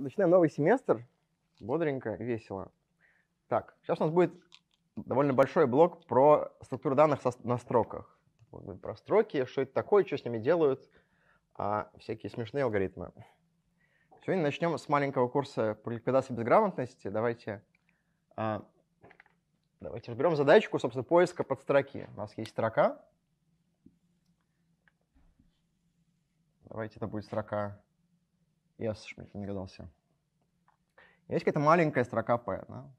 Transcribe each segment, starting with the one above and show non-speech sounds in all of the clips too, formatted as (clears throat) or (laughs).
начинаем новый семестр. Бодренько, весело. Так, сейчас у нас будет довольно большой блок про структуру данных на строках. Про строки, что это такое, что с ними делают, а, всякие смешные алгоритмы. Сегодня начнем с маленького курса по ликвидации безграмотности. Давайте, а, давайте разберем задачку, собственно, поиска под строки. У нас есть строка. Давайте это будет строка я что не догадался. Есть какая-то маленькая строка P. Да?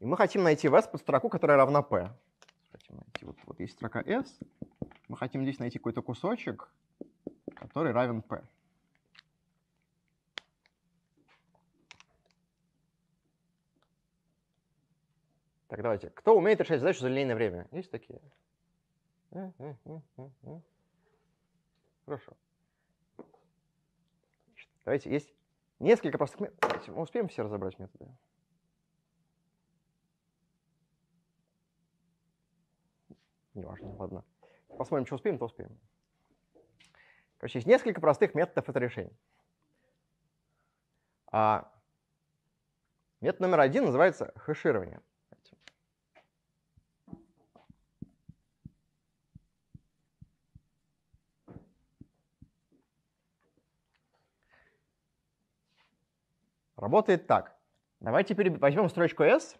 И мы хотим найти в S под строку, которая равна P. Хотим найти. Вот, вот есть строка S. Мы хотим здесь найти какой-то кусочек, который равен P. Так, давайте. Кто умеет решать задачу за линейное время? Есть такие? Э, э, э, Хорошо. Давайте, есть несколько простых методов. мы успеем все разобрать методы? Неважно, ладно. Посмотрим, что успеем, то успеем. Короче, есть несколько простых методов этого решения. А метод номер один называется хэширование. Работает так. Давайте переб... возьмем строчку S,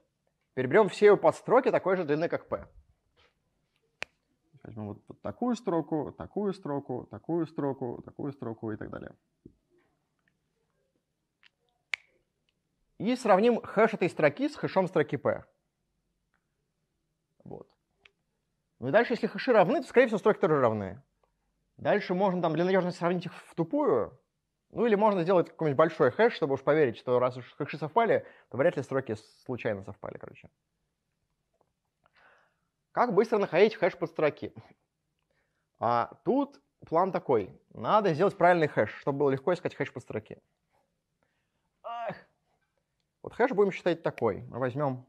переберем все ее подстроки такой же длины, как P. Возьмем вот, вот такую строку, такую строку, такую строку, такую строку и так далее. И сравним хэш этой строки с хэшом строки P. Вот. Ну и дальше, если хэши равны, то, скорее всего, строки тоже равны. Дальше можно там для надежности сравнить их в тупую, ну или можно сделать какой-нибудь большой хэш, чтобы уж поверить, что раз уж хэши совпали, то вряд ли строки случайно совпали, короче. Как быстро находить хэш под строки? А, тут план такой. Надо сделать правильный хэш, чтобы было легко искать хэш под строки. Ах. Вот хэш будем считать такой. Мы возьмем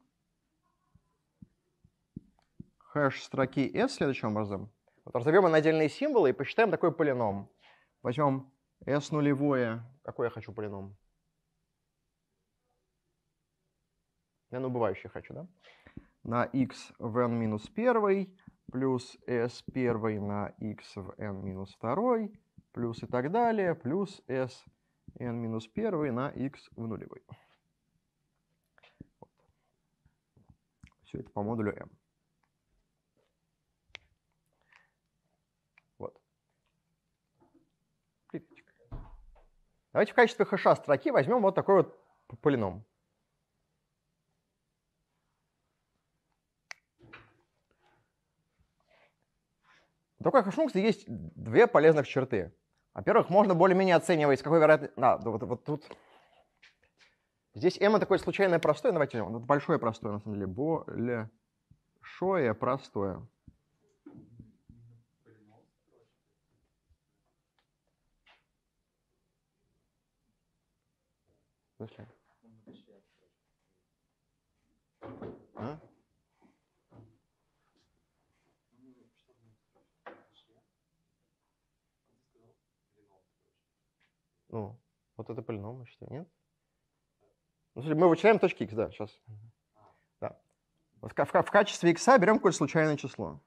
хэш строки s следующим образом. Вот разовьем на отдельные символы и посчитаем такой полином. Возьмем S нулевое. Какой я хочу полином? Я на убывающий хочу, да? На x в n минус 1 плюс s 1 на x в n минус 2 плюс и так далее, плюс s n минус 1 на x в нулевой. Вот. Все это по модулю m. Давайте в качестве хэша строки возьмем вот такой вот полином. У такой хэш-функции есть две полезных черты. Во-первых, можно более-менее оценивать, с какой вероятностью... А, вот, вот тут... Здесь m такое случайное простое, давайте возьмем, вот большое простое, на самом деле, большое простое. смысле? А? Ну, вот это полином мы считаем, нет? Ну, мы вычисляем точки x, да, сейчас. Да. В, в, в качестве x берем какое-то случайное число.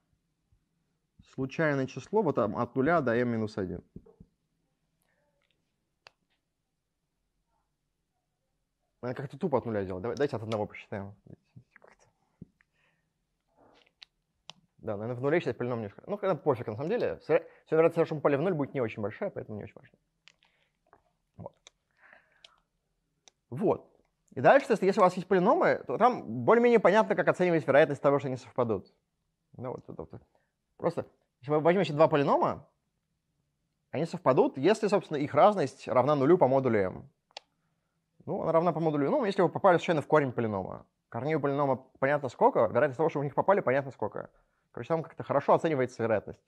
Случайное число вот там от 0 до m минус 1. Она как-то тупо от нуля делала. Давайте от одного посчитаем. Да, наверное, в нуле сейчас полином не Ну, когда пофиг, на самом деле. Все вероятность совершенного поля в ноль будет не очень большая, поэтому не очень важно. Вот. Вот. И дальше, если у вас есть полиномы, то там более-менее понятно, как оценивать вероятность того, что они совпадут. Ну, вот, вот, вот. Просто, если мы возьмем еще два полинома, они совпадут, если, собственно, их разность равна нулю по модулю m. Ну, она равна по модулю ну, если вы попали случайно в корень полинома. Корней у полинома понятно сколько, вероятность того, что вы в них попали, понятно сколько. Короче, там как-то хорошо оценивается вероятность.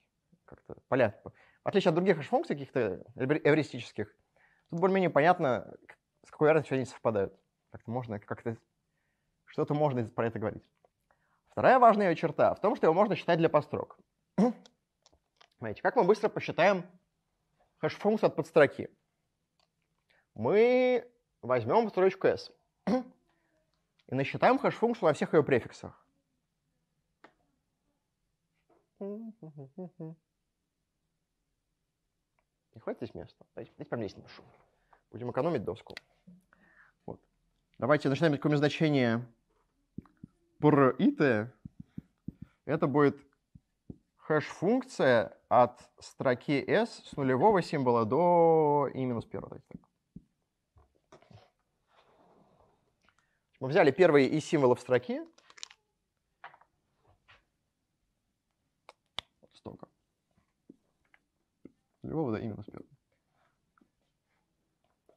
Как-то понятно. В отличие от других функций каких-то эвристических, тут более-менее понятно, с какой вероятностью они совпадают. Как-то можно как-то... Что-то можно про это говорить. Вторая важная ее черта в том, что его можно считать для построк. Знаете, (clears throat) как мы быстро посчитаем хэш-функцию от подстроки? Мы Возьмем строчку s и насчитаем хэш-функцию на всех ее префиксах. Не хватит здесь места? Дайте, дайте прям здесь напишу. Будем экономить доску. Вот. Давайте начинаем с какого нибудь значение про it. Это будет хэш-функция от строки s с нулевого символа до и минус первого. Так. Мы взяли первые из символов строки. Вот столько. Любого, да, именно с первого.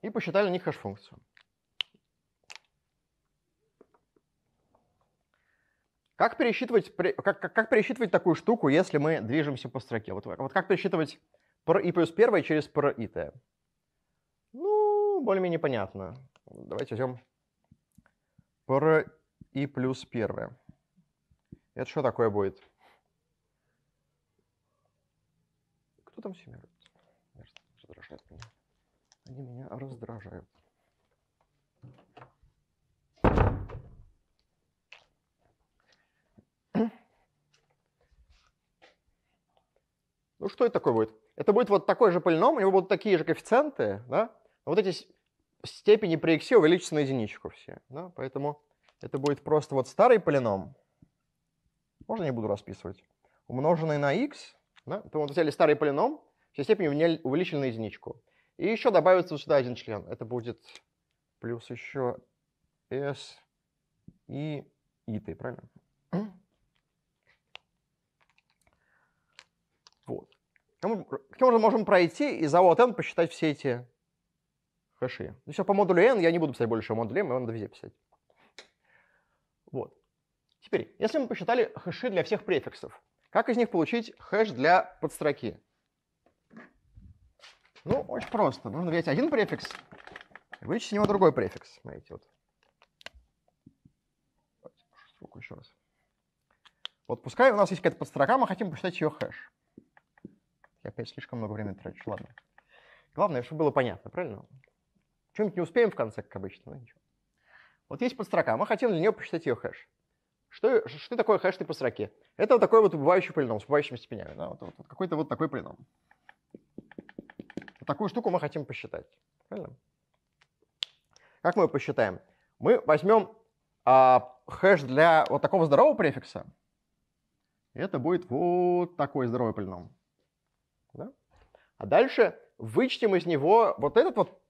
И посчитали на них хэш-функцию. Как пересчитывать, как, как, как пересчитывать такую штуку, если мы движемся по строке? Вот, вот как пересчитывать про и плюс первое через про и t? Ну, более-менее понятно. Давайте возьмем про и плюс первое. Это что такое будет? Кто там семеро? Раздражает меня. Они меня раздражают. Ну что это такое будет? Это будет вот такой же полином, у него будут такие же коэффициенты, да? вот эти степени при x увеличатся на единичку все. Да? Поэтому это будет просто вот старый полином. Можно я не буду расписывать? Умноженный на x. Да? То вот взяли старый полином, все степени увеличили на единичку. И еще добавится сюда один член. Это будет плюс еще s и иты, правильно? Вот. Таким образом, можем пройти и за вот n посчитать все эти хэши. Ну все, по модулю n я не буду писать больше модуль m, его надо везде писать. Вот. Теперь, если мы посчитали хэши для всех префиксов, как из них получить хэш для подстроки? Ну, очень просто. Нужно взять один префикс вычесть с него другой префикс. Смотрите, вот. Руку еще раз. Вот пускай у нас есть какая-то подстрока, мы хотим посчитать ее хэш. Я опять слишком много времени трачу, ладно. Главное, чтобы было понятно, правильно? Что-нибудь не успеем в конце, как обычно, но ничего. Вот есть подстрока, мы хотим для нее посчитать ее хэш. Что, что такое хэш этой подстроки? Это вот такой вот убывающий полином с убывающими степенями. Да? Вот, вот, вот какой-то вот такой полином. Вот такую штуку мы хотим посчитать. Правильно? Как мы ее посчитаем? Мы возьмем а, хэш для вот такого здорового префикса. И это будет вот такой здоровый полином. Да? А дальше вычтем из него вот этот вот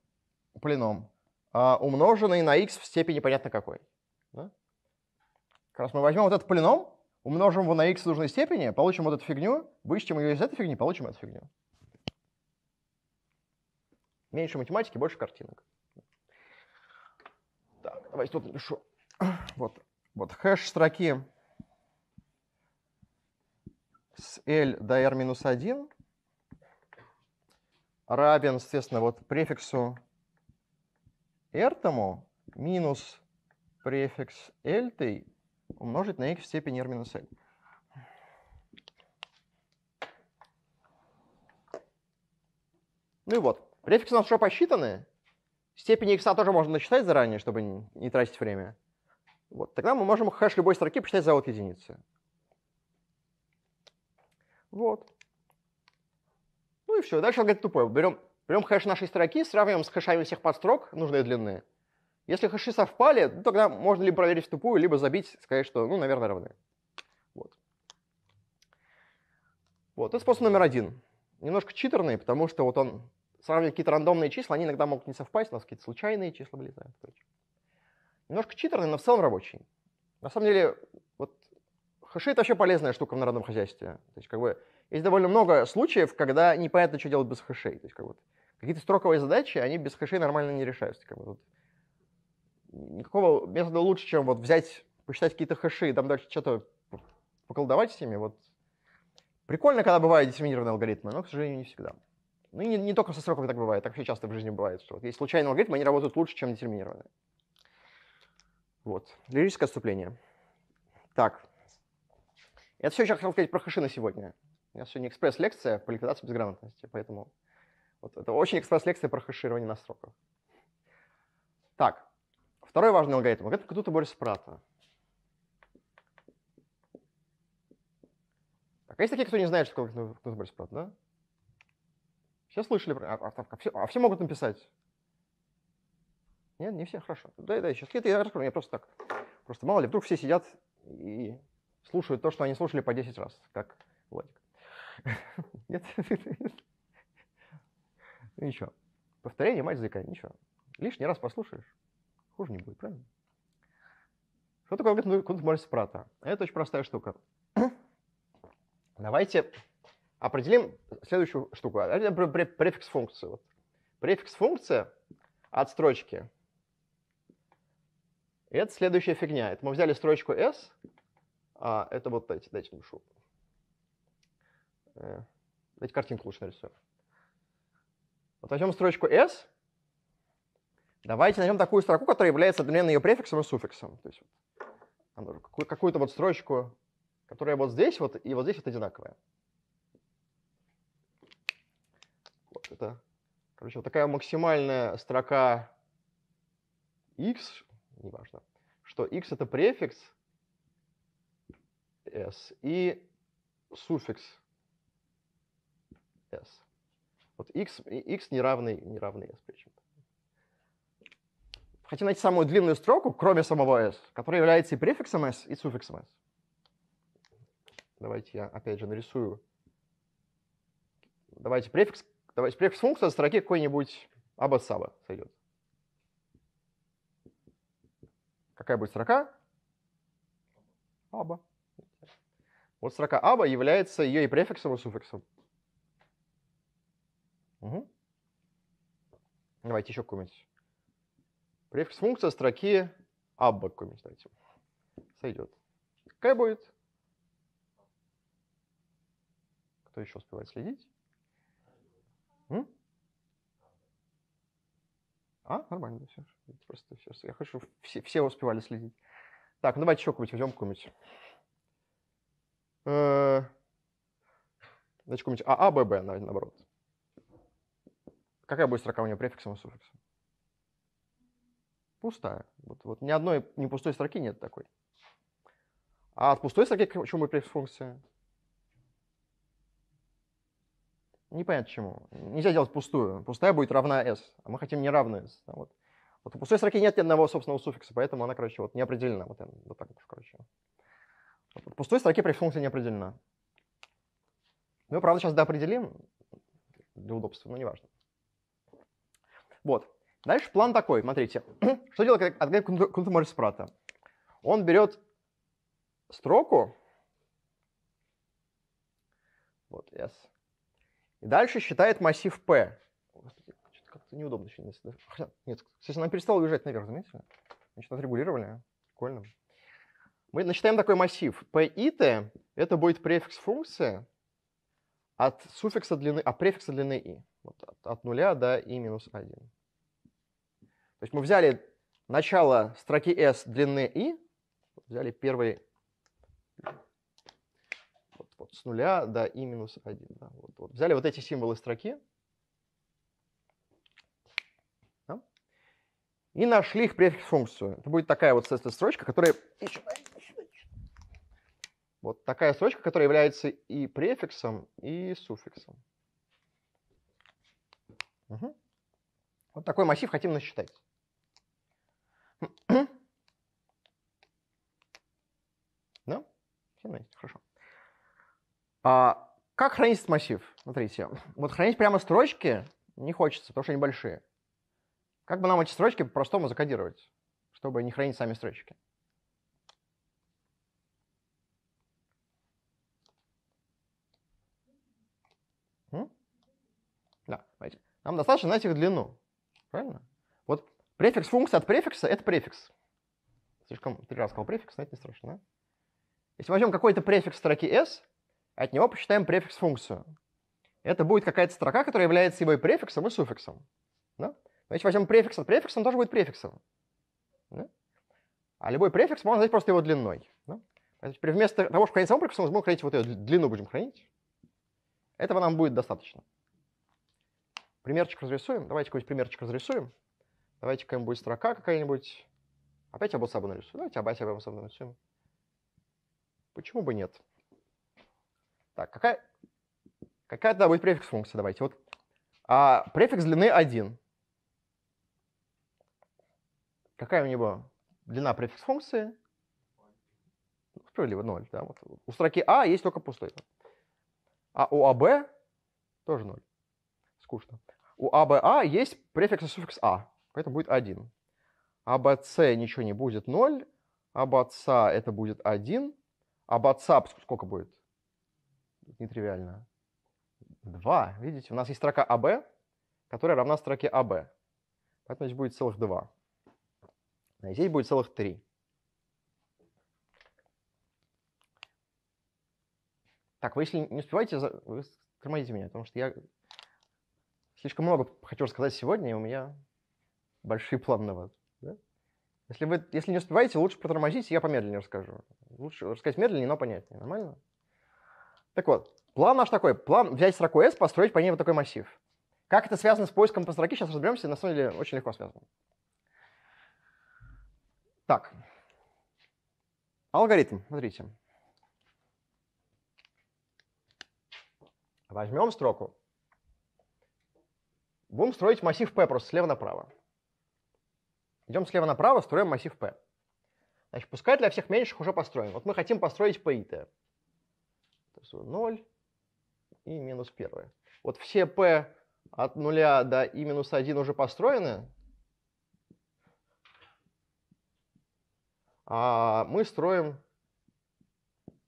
пленом, а, умноженный на x в степени понятно какой. Да? Как раз мы возьмем вот этот пленом, умножим его на x в нужной степени, получим вот эту фигню, вычтем ее из этой фигни, получим эту фигню. Меньше математики, больше картинок. Так, давайте тут напишу. (clears throat) Вот, вот хэш строки с L до R минус 1 равен, соответственно, вот префиксу r минус префикс l умножить на x в степени r минус l. Ну и вот. Префиксы у нас уже посчитаны. Степени x тоже можно насчитать заранее, чтобы не тратить время. Вот. Тогда мы можем хэш любой строки посчитать за вот единицы. Вот. Ну и все. Дальше алгоритм тупой. Берем Берем хэш нашей строки, сравниваем с хэшами всех подстрок нужной длины. Если хэши совпали, то ну, тогда можно либо проверить в тупую, либо забить, сказать, что, ну, наверное, равны. Вот. Вот, это способ номер один. Немножко читерный, потому что вот он сравнивает какие-то рандомные числа, они иногда могут не совпасть, у нас какие-то случайные числа вылезают. Короче. Немножко читерный, но в целом рабочий. На самом деле, вот хэши — это вообще полезная штука в народном хозяйстве. То есть, как бы, есть довольно много случаев, когда непонятно, что делать без хэшей. То есть, как бы, Какие-то строковые задачи, они без хэшей нормально не решаются. Как бы тут. Никакого метода лучше, чем вот взять, посчитать какие-то хэши и там дальше что-то поколдовать с ними. Вот. Прикольно, когда бывают диссеминированные алгоритмы, но, к сожалению, не всегда. Ну и не, не только со сроками так бывает, так вообще часто в жизни бывает, что вот есть случайные алгоритмы, они работают лучше, чем детерминированные. Вот. Лирическое отступление. Так. Это все, что я хотел сказать про хэши на сегодня. У меня сегодня экспресс-лекция по ликвидации безграмотности, поэтому вот это очень экспресс-лекция про хеширование на строках. Так, второй важный алгоритм. Это кто-то борется прата. Так, а есть такие, кто не знает, что такое кто-то борется прата, да? Все слышали про... А, а, а, все, а все могут написать? Нет, не все, хорошо. Да, да, сейчас это я расскажу, я просто так. Просто мало ли, вдруг все сидят и слушают то, что они слушали по 10 раз, как Владик. (laughs) Нет? (laughs) ничего. Повторение мать языка, ничего. Лишний раз послушаешь, хуже не будет, правильно? Что такое объект кунт прата? Это очень простая штука. (clears throat) Давайте определим следующую штуку. Это префикс функции. Вот. Префикс функция от строчки. Это следующая фигня. Это мы взяли строчку s. А, это вот, дайте, дайте душу. Э, дайте картинку лучше нарисую. Вот возьмем строчку s. Давайте найдем такую строку, которая является одновременно ее префиксом и суффиксом. То есть какую-то вот строчку, которая вот здесь вот и вот здесь вот одинаковая. Вот это, короче, вот такая максимальная строка x, неважно, что x это префикс s и суффикс s. Вот x, x не равный, не равный s причем. Хотим найти самую длинную строку, кроме самого s, которая является и префиксом s, и суффиксом s. Давайте я опять же нарисую. Давайте префикс, давайте префикс функции строки какой-нибудь абасаба сойдет. Какая будет строка? Аба. Вот строка аба является ее и префиксом, и суффиксом. Угу. Давайте еще какую-нибудь. Префикс функция строки абба какую-нибудь, давайте. Сойдет. Какая будет? Кто еще успевает следить? М? А, нормально, все. Просто все. Я хочу, чтобы все, все успевали следить. Так, ну давайте еще какую-нибудь возьмем какую-нибудь. Э, значит, какую-нибудь ААББ, наоборот. Какая будет строка у нее префиксом и суффиксом? Пустая. Вот, вот ни одной не пустой строки нет такой. А от пустой строки к чему будет префикс функции? Непонятно чему. Нельзя делать пустую. Пустая будет равна s, а мы хотим не равную s. Вот. вот у пустой строки нет ни одного собственного суффикса, поэтому она, короче, вот не определена. Вот, эм, вот так вот, короче. Вот, от пустой строки префикс функции не определена. Мы, правда, сейчас доопределим для удобства, но неважно. Вот. Дальше план такой, смотрите. (clears throat) Что делает отгреб контр-морсепарата? Он берет строку, вот, S, и дальше считает массив P. Как-то неудобно сейчас. Хотя, нет, кстати, она перестала уезжать наверх, заметили? Мы что отрегулировали. Прикольно. Мы начитаем такой массив. P и T — это будет префикс функции от суффикса длины, а префикса длины i. Вот от, от 0 до и минус 1. То есть мы взяли начало строки s длины и, взяли первый вот, вот, с 0 до и минус 1. Да, вот, вот. Взяли вот эти символы строки да, и нашли их префикс-функцию. Это будет такая вот, соответственно, строчка, которая... Вот такая строчка, которая является и префиксом, и суффиксом. Угу. Вот такой массив хотим насчитать. да? Хорошо. А, как хранить этот массив? Смотрите, вот хранить прямо строчки не хочется, потому что они большие. Как бы нам эти строчки по-простому закодировать, чтобы не хранить сами строчки? Да, давайте. Нам достаточно знать их длину. Правильно? Вот префикс функции от префикса — это префикс. Слишком три раза сказал префикс, но не страшно. Да? Если возьмем какой-то префикс строки s, от него посчитаем префикс-функцию. Это будет какая-то строка, которая является его и префиксом, и суффиксом. Да? Но если возьмем префикс от префикса, он тоже будет префиксом. Да? А любой префикс можно назвать просто его длиной. Да? А вместо того, чтобы хранить саму префикс, мы будем хранить вот эту длину будем хранить. Этого нам будет достаточно. Примерчик разрисуем. Давайте какой-нибудь примерчик разрисуем. Давайте какая-нибудь строка какая-нибудь. Опять Абусаба нарисуем. Давайте Абаси Абусаба нарисуем. Почему бы нет? Так, какая, какая тогда будет префикс функции? Давайте. Вот а, префикс длины 1. Какая у него длина префикс функции? Справедливо, 0. Да? Вот. У строки А есть только пустой. А у АБ тоже 0. Скучно. У АБА а есть префикс и суффикс А, поэтому будет 1. АБС ничего не будет 0, об а, это будет 1, об а, сколько будет? Нетривиально. 2. Видите, у нас есть строка АБ, которая равна строке АБ. Поэтому здесь будет целых 2. А здесь будет целых 3. Так, вы если не успеваете, вы тормозите меня, потому что я слишком много хочу рассказать сегодня, и у меня большие планы на вас. Да? Если вы если не успеваете, лучше протормозите, я помедленнее расскажу. Лучше рассказать медленнее, но понятнее. Нормально? Так вот, план наш такой. План взять строку S, построить по ней вот такой массив. Как это связано с поиском по строке, сейчас разберемся. На самом деле, очень легко связано. Так. Алгоритм. Смотрите. Возьмем строку. Будем строить массив P просто слева направо. Идем слева направо, строим массив P. Значит, пускай для всех меньших уже построим. Вот мы хотим построить P и T. 0 и минус 1. Вот все P от 0 до и минус 1 уже построены. А мы строим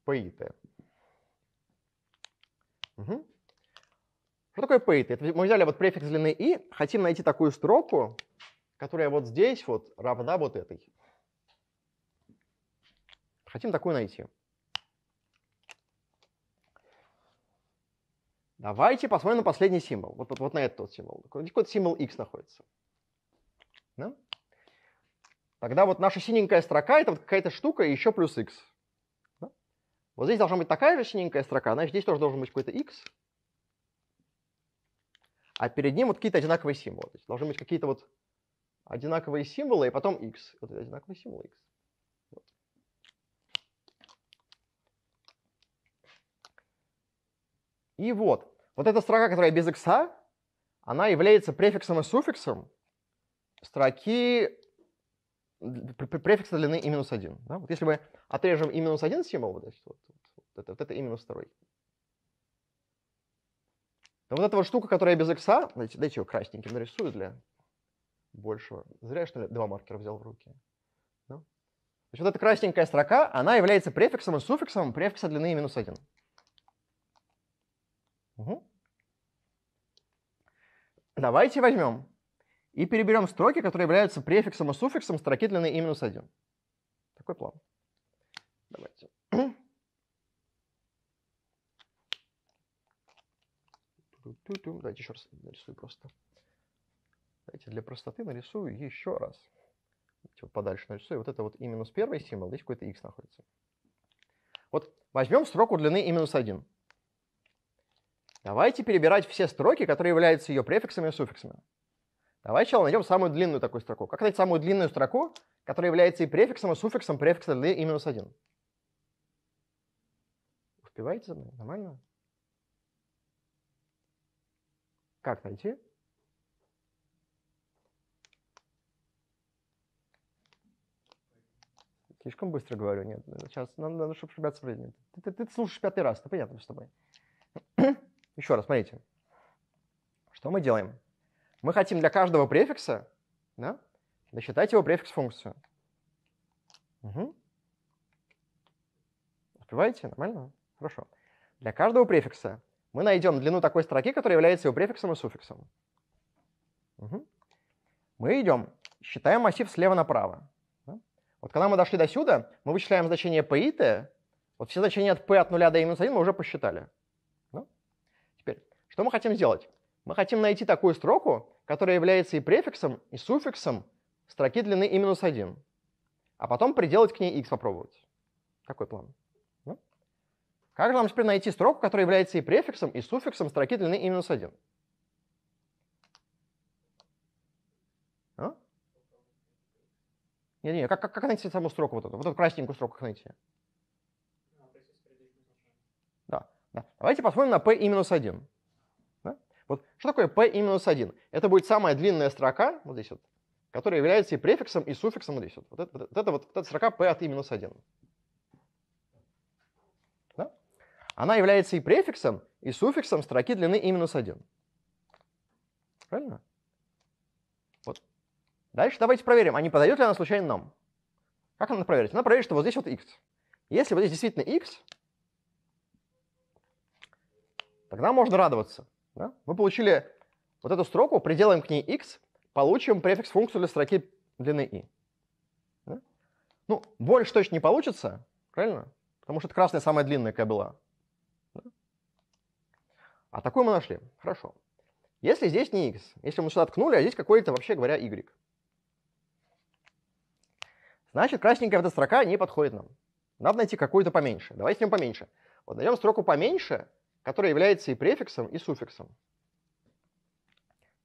P и T. Угу. Что ну, такое paid? Это мы взяли вот префикс длины и хотим найти такую строку, которая вот здесь вот равна вот этой. Хотим такую найти. Давайте посмотрим на последний символ. Вот, вот, вот на этот тот символ. Какой-то символ x находится. Да? Тогда вот наша синенькая строка — это вот какая-то штука и еще плюс x. Да? Вот здесь должна быть такая же синенькая строка, а значит, здесь тоже должен быть какой-то x а перед ним вот какие-то одинаковые символы. То есть должны быть какие-то вот одинаковые символы, и потом x. Вот одинаковый символ x. Вот. И вот. Вот эта строка, которая без x, она является префиксом и суффиксом строки префикса длины и минус 1. Да? Вот если мы отрежем и минус 1 символ, вот, вот, вот, вот это, вот это и минус 2. Но вот эта вот штука, которая без икса, дайте, дайте его красненьким нарисую для большего. Зря, что ли, два маркера взял в руки. Да? Ну. То есть вот эта красненькая строка, она является префиксом и суффиксом префикса длины минус 1. Угу. Давайте возьмем и переберем строки, которые являются префиксом и суффиксом строки длины и минус 1. Такой план. Давайте. Давайте еще раз нарисую просто. Давайте для простоты нарисую еще раз. Типа подальше нарисую. Вот это вот и минус первый символ, здесь какой-то x находится. Вот возьмем строку длины и минус 1. Давайте перебирать все строки, которые являются ее префиксами и суффиксами. Давай сначала найдем самую длинную такую строку. Как найти самую длинную строку, которая является и префиксом, и суффиксом префикса длины и минус 1? Успеваете за мной? Нормально? Как найти? Слишком быстро говорю, нет. Сейчас нам надо, чтобы ребят справедливо. Ты, ты, ты слушаешь пятый раз, это понятно с тобой. (clears throat) Еще раз, смотрите. Что мы делаем? Мы хотим для каждого префикса да, досчитать его префикс-функцию. Угу. Успеваете? Нормально? Хорошо. Для каждого префикса мы найдем длину такой строки, которая является его префиксом и суффиксом. Угу. Мы идем, считаем массив слева направо. Да? Вот когда мы дошли до сюда, мы вычисляем значение p и t. Вот все значения от p от 0 до e минус 1 мы уже посчитали. Да? Теперь, что мы хотим сделать? Мы хотим найти такую строку, которая является и префиксом, и суффиксом строки длины e минус 1. А потом приделать к ней x попробовать. Какой план. Как же нам теперь найти строку, которая является и префиксом, и суффиксом строки длины и минус 1? А? Нет, нет, как, как, как найти саму строку вот эту? Вот эту красненькую строку как найти? Да, да. Давайте посмотрим на p и минус 1. Да? Вот что такое p и минус 1? Это будет самая длинная строка, вот здесь вот, которая является и префиксом, и суффиксом вот здесь вот. Вот это вот, вот эта строка p от и минус 1. Она является и префиксом, и суффиксом строки длины и минус 1. Правильно? Вот. Дальше давайте проверим, а не подойдет ли она случайно нам. Как она проверить? Она проверит, что вот здесь вот x. Если вот здесь действительно x, тогда можно радоваться. Да? Мы получили вот эту строку, приделаем к ней x, получим префикс функцию для строки длины i. Да? Ну, больше точно не получится, правильно? Потому что это красная самая длинная, какая была. А такую мы нашли. Хорошо. Если здесь не x, если мы сюда ткнули, а здесь какой-то, вообще говоря, y. Значит, красненькая эта строка не подходит нам. Надо найти какую-то поменьше. Давайте с ним поменьше. Вот найдем строку поменьше, которая является и префиксом, и суффиксом.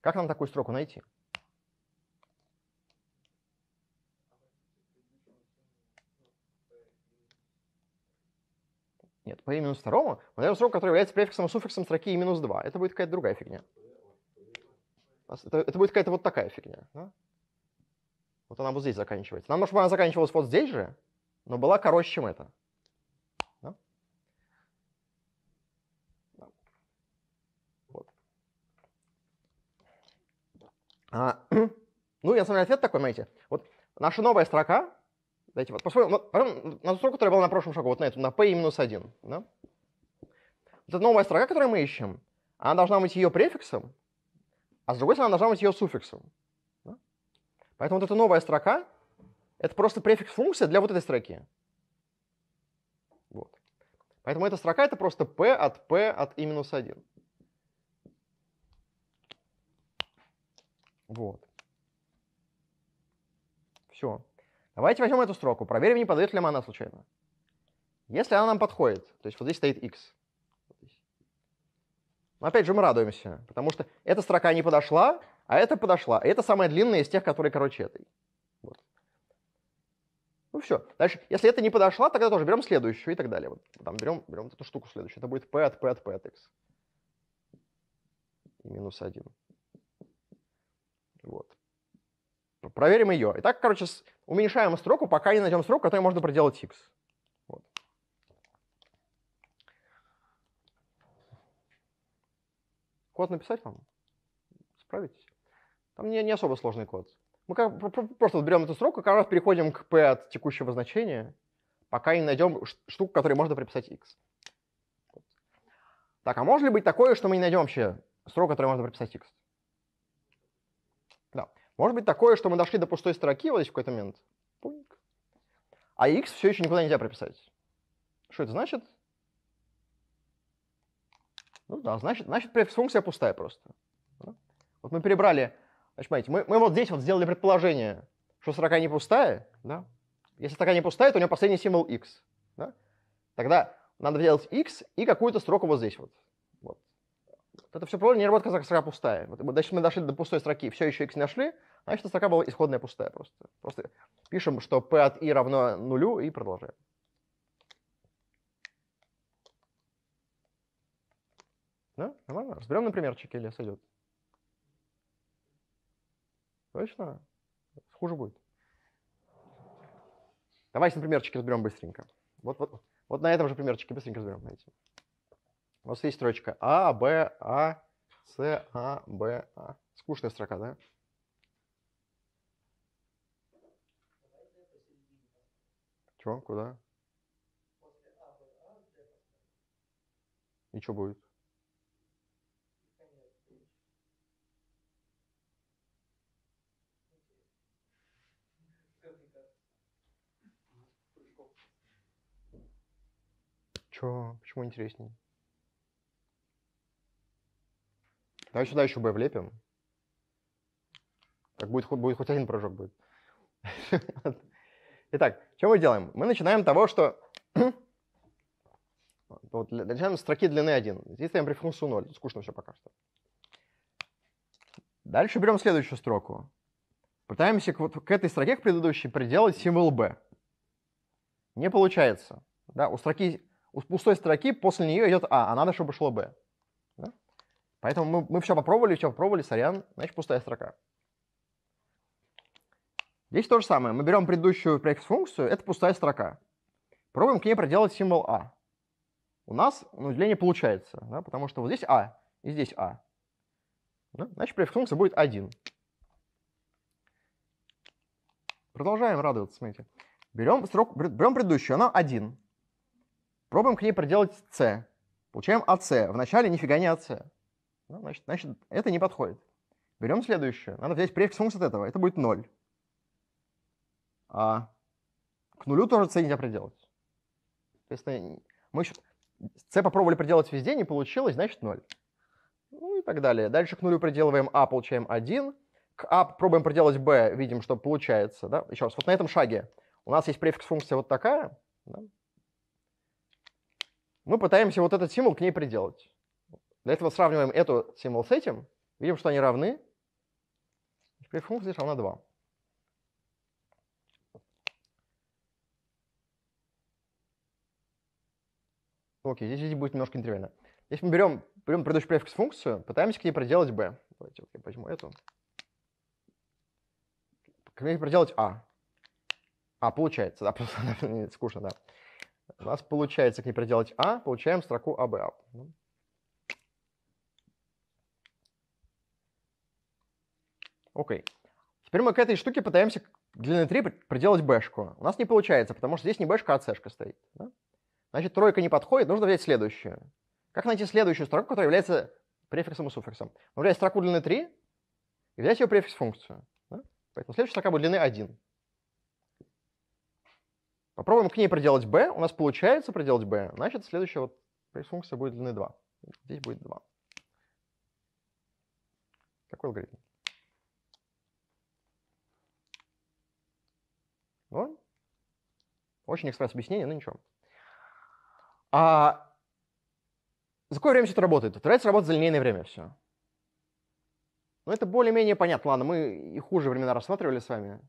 Как нам такую строку найти? Нет, по имени второму мы даем срок, который является префиксом и суффиксом строки и минус 2. Это будет какая-то другая фигня. Это, это будет какая-то вот такая фигня. Да? Вот она вот здесь заканчивается. Нам нужно, чтобы она заканчивалась вот здесь же, но была короче, чем это. Да? Вот. А, (clears throat) ну, я самый ответ такой, знаете. Вот наша новая строка Дайте вот посмотрим, потом на ту строку, которая была на прошлом шагу, вот на эту, на p минус 1. Да? Вот эта новая строка, которую мы ищем, она должна быть ее префиксом, а с другой стороны, она должна быть ее суффиксом. Да? Поэтому вот эта новая строка — это просто префикс функции для вот этой строки. Вот. Поэтому эта строка — это просто p от p от и минус 1. Вот. Все. Давайте возьмем эту строку, проверим, не подойдет ли она случайно. Если она нам подходит, то есть вот здесь стоит x. Но опять же мы радуемся, потому что эта строка не подошла, а эта подошла. И это самая длинная из тех, которые короче этой. Вот. Ну все. Дальше, если это не подошла, тогда тоже берем следующую и так далее. Вот, там берем, берем эту штуку следующую. Это будет p от p от p от x. И минус 1. Вот. Проверим ее. Итак, короче, уменьшаем строку, пока не найдем строку, которой можно проделать x. Вот. Код написать вам? Справитесь? Там не, не особо сложный код. Мы как, просто берем эту строку, как раз переходим к p от текущего значения, пока не найдем штуку, которой можно приписать x. Так, а может ли быть такое, что мы не найдем вообще строку, которой можно приписать x? Может быть такое, что мы дошли до пустой строки вот здесь в какой-то момент. Пуньк. А x все еще никуда нельзя прописать. Что это значит? Ну да, значит, значит функция пустая просто. Вот мы перебрали, значит, смотрите, мы, мы вот здесь вот сделали предположение, что строка не пустая, да? Если строка не пустая, то у нее последний символ x, да? Тогда надо взять x и какую-то строку вот здесь вот это все правильно неработка работает, строка пустая. Вот, значит, мы дошли до пустой строки, все еще x не нашли, значит, строка была исходная пустая просто. Просто пишем, что p от i равно нулю и продолжаем. Да? Нормально? Разберем на примерчике или сойдет? Точно? Хуже будет. Давайте на примерчике разберем быстренько. Вот, вот, вот на этом же примерчике быстренько разберем. Знаете. У вас есть строчка А, Б, А, С, А, Б, А. Скучная строка, да? Чего? Куда? И что будет? Чё? Почему интересней? Давай сюда еще Б влепим. Так будет, будет хоть один прыжок будет. (laughs) Итак, что мы делаем? Мы начинаем того, что... (clears throat) вот, начинаем с строки длины 1. Здесь ставим префункцию 0. Скучно все пока что. Дальше берем следующую строку. Пытаемся к, вот, к этой строке, к предыдущей, приделать символ b. Не получается. Да? У, строки, у пустой строки после нее идет а, а надо, чтобы шло b. Поэтому мы, мы все попробовали, все попробовали, сорян, значит пустая строка. Здесь то же самое. Мы берем предыдущую префикс-функцию, это пустая строка. Пробуем к ней проделать символ А. У нас ну, деление получается, да, потому что вот здесь А и здесь А. Да, значит, префикс-функция будет 1. Продолжаем радоваться, смотрите. Берем, строк, берем предыдущую, она 1. Пробуем к ней проделать С. Получаем АС. Вначале нифига не АС. Ну, значит, значит, это не подходит. Берем следующее. Надо взять префикс функции от этого. Это будет 0. А к нулю тоже c нельзя а приделать. То есть э, мы еще c попробовали приделать везде, не получилось, значит 0. Ну и так далее. Дальше к нулю приделываем а, получаем 1. К а пробуем приделать b, видим, что получается. Да? Еще раз, вот на этом шаге у нас есть префикс функция вот такая. Да? Мы пытаемся вот этот символ к ней приделать. Для этого сравниваем эту символ с этим, видим, что они равны. Теперь функция здесь равна 2. Окей, здесь, здесь будет немножко нетривиально. Если мы берем, берем предыдущий префикс функцию, пытаемся к ней проделать b. Давайте вот я возьму эту. К ней проделать a. А. а, получается, да, (laughs) скучно, да. У нас получается к ней проделать а, получаем строку аб. А. Ну, Окей. Okay. Теперь мы к этой штуке пытаемся длины 3 приделать бэшку. У нас не получается, потому что здесь не бэшка, а цешка стоит. Да? Значит, тройка не подходит, нужно взять следующую. Как найти следующую строку, которая является префиксом и суффиксом? Мы ну, взять строку длины 3 и взять ее префикс-функцию. Да? Поэтому следующая строка будет длины 1. Попробуем к ней проделать b. У нас получается проделать b. Значит, следующая вот префикс-функция будет длины 2. Здесь будет 2. Какой алгоритм. Ну, очень экспресс объяснение, но ну, ничего. А за какое время все это работает? Творится работа за линейное время все. Но ну, это более-менее понятно. Ладно, мы и хуже времена рассматривали с вами.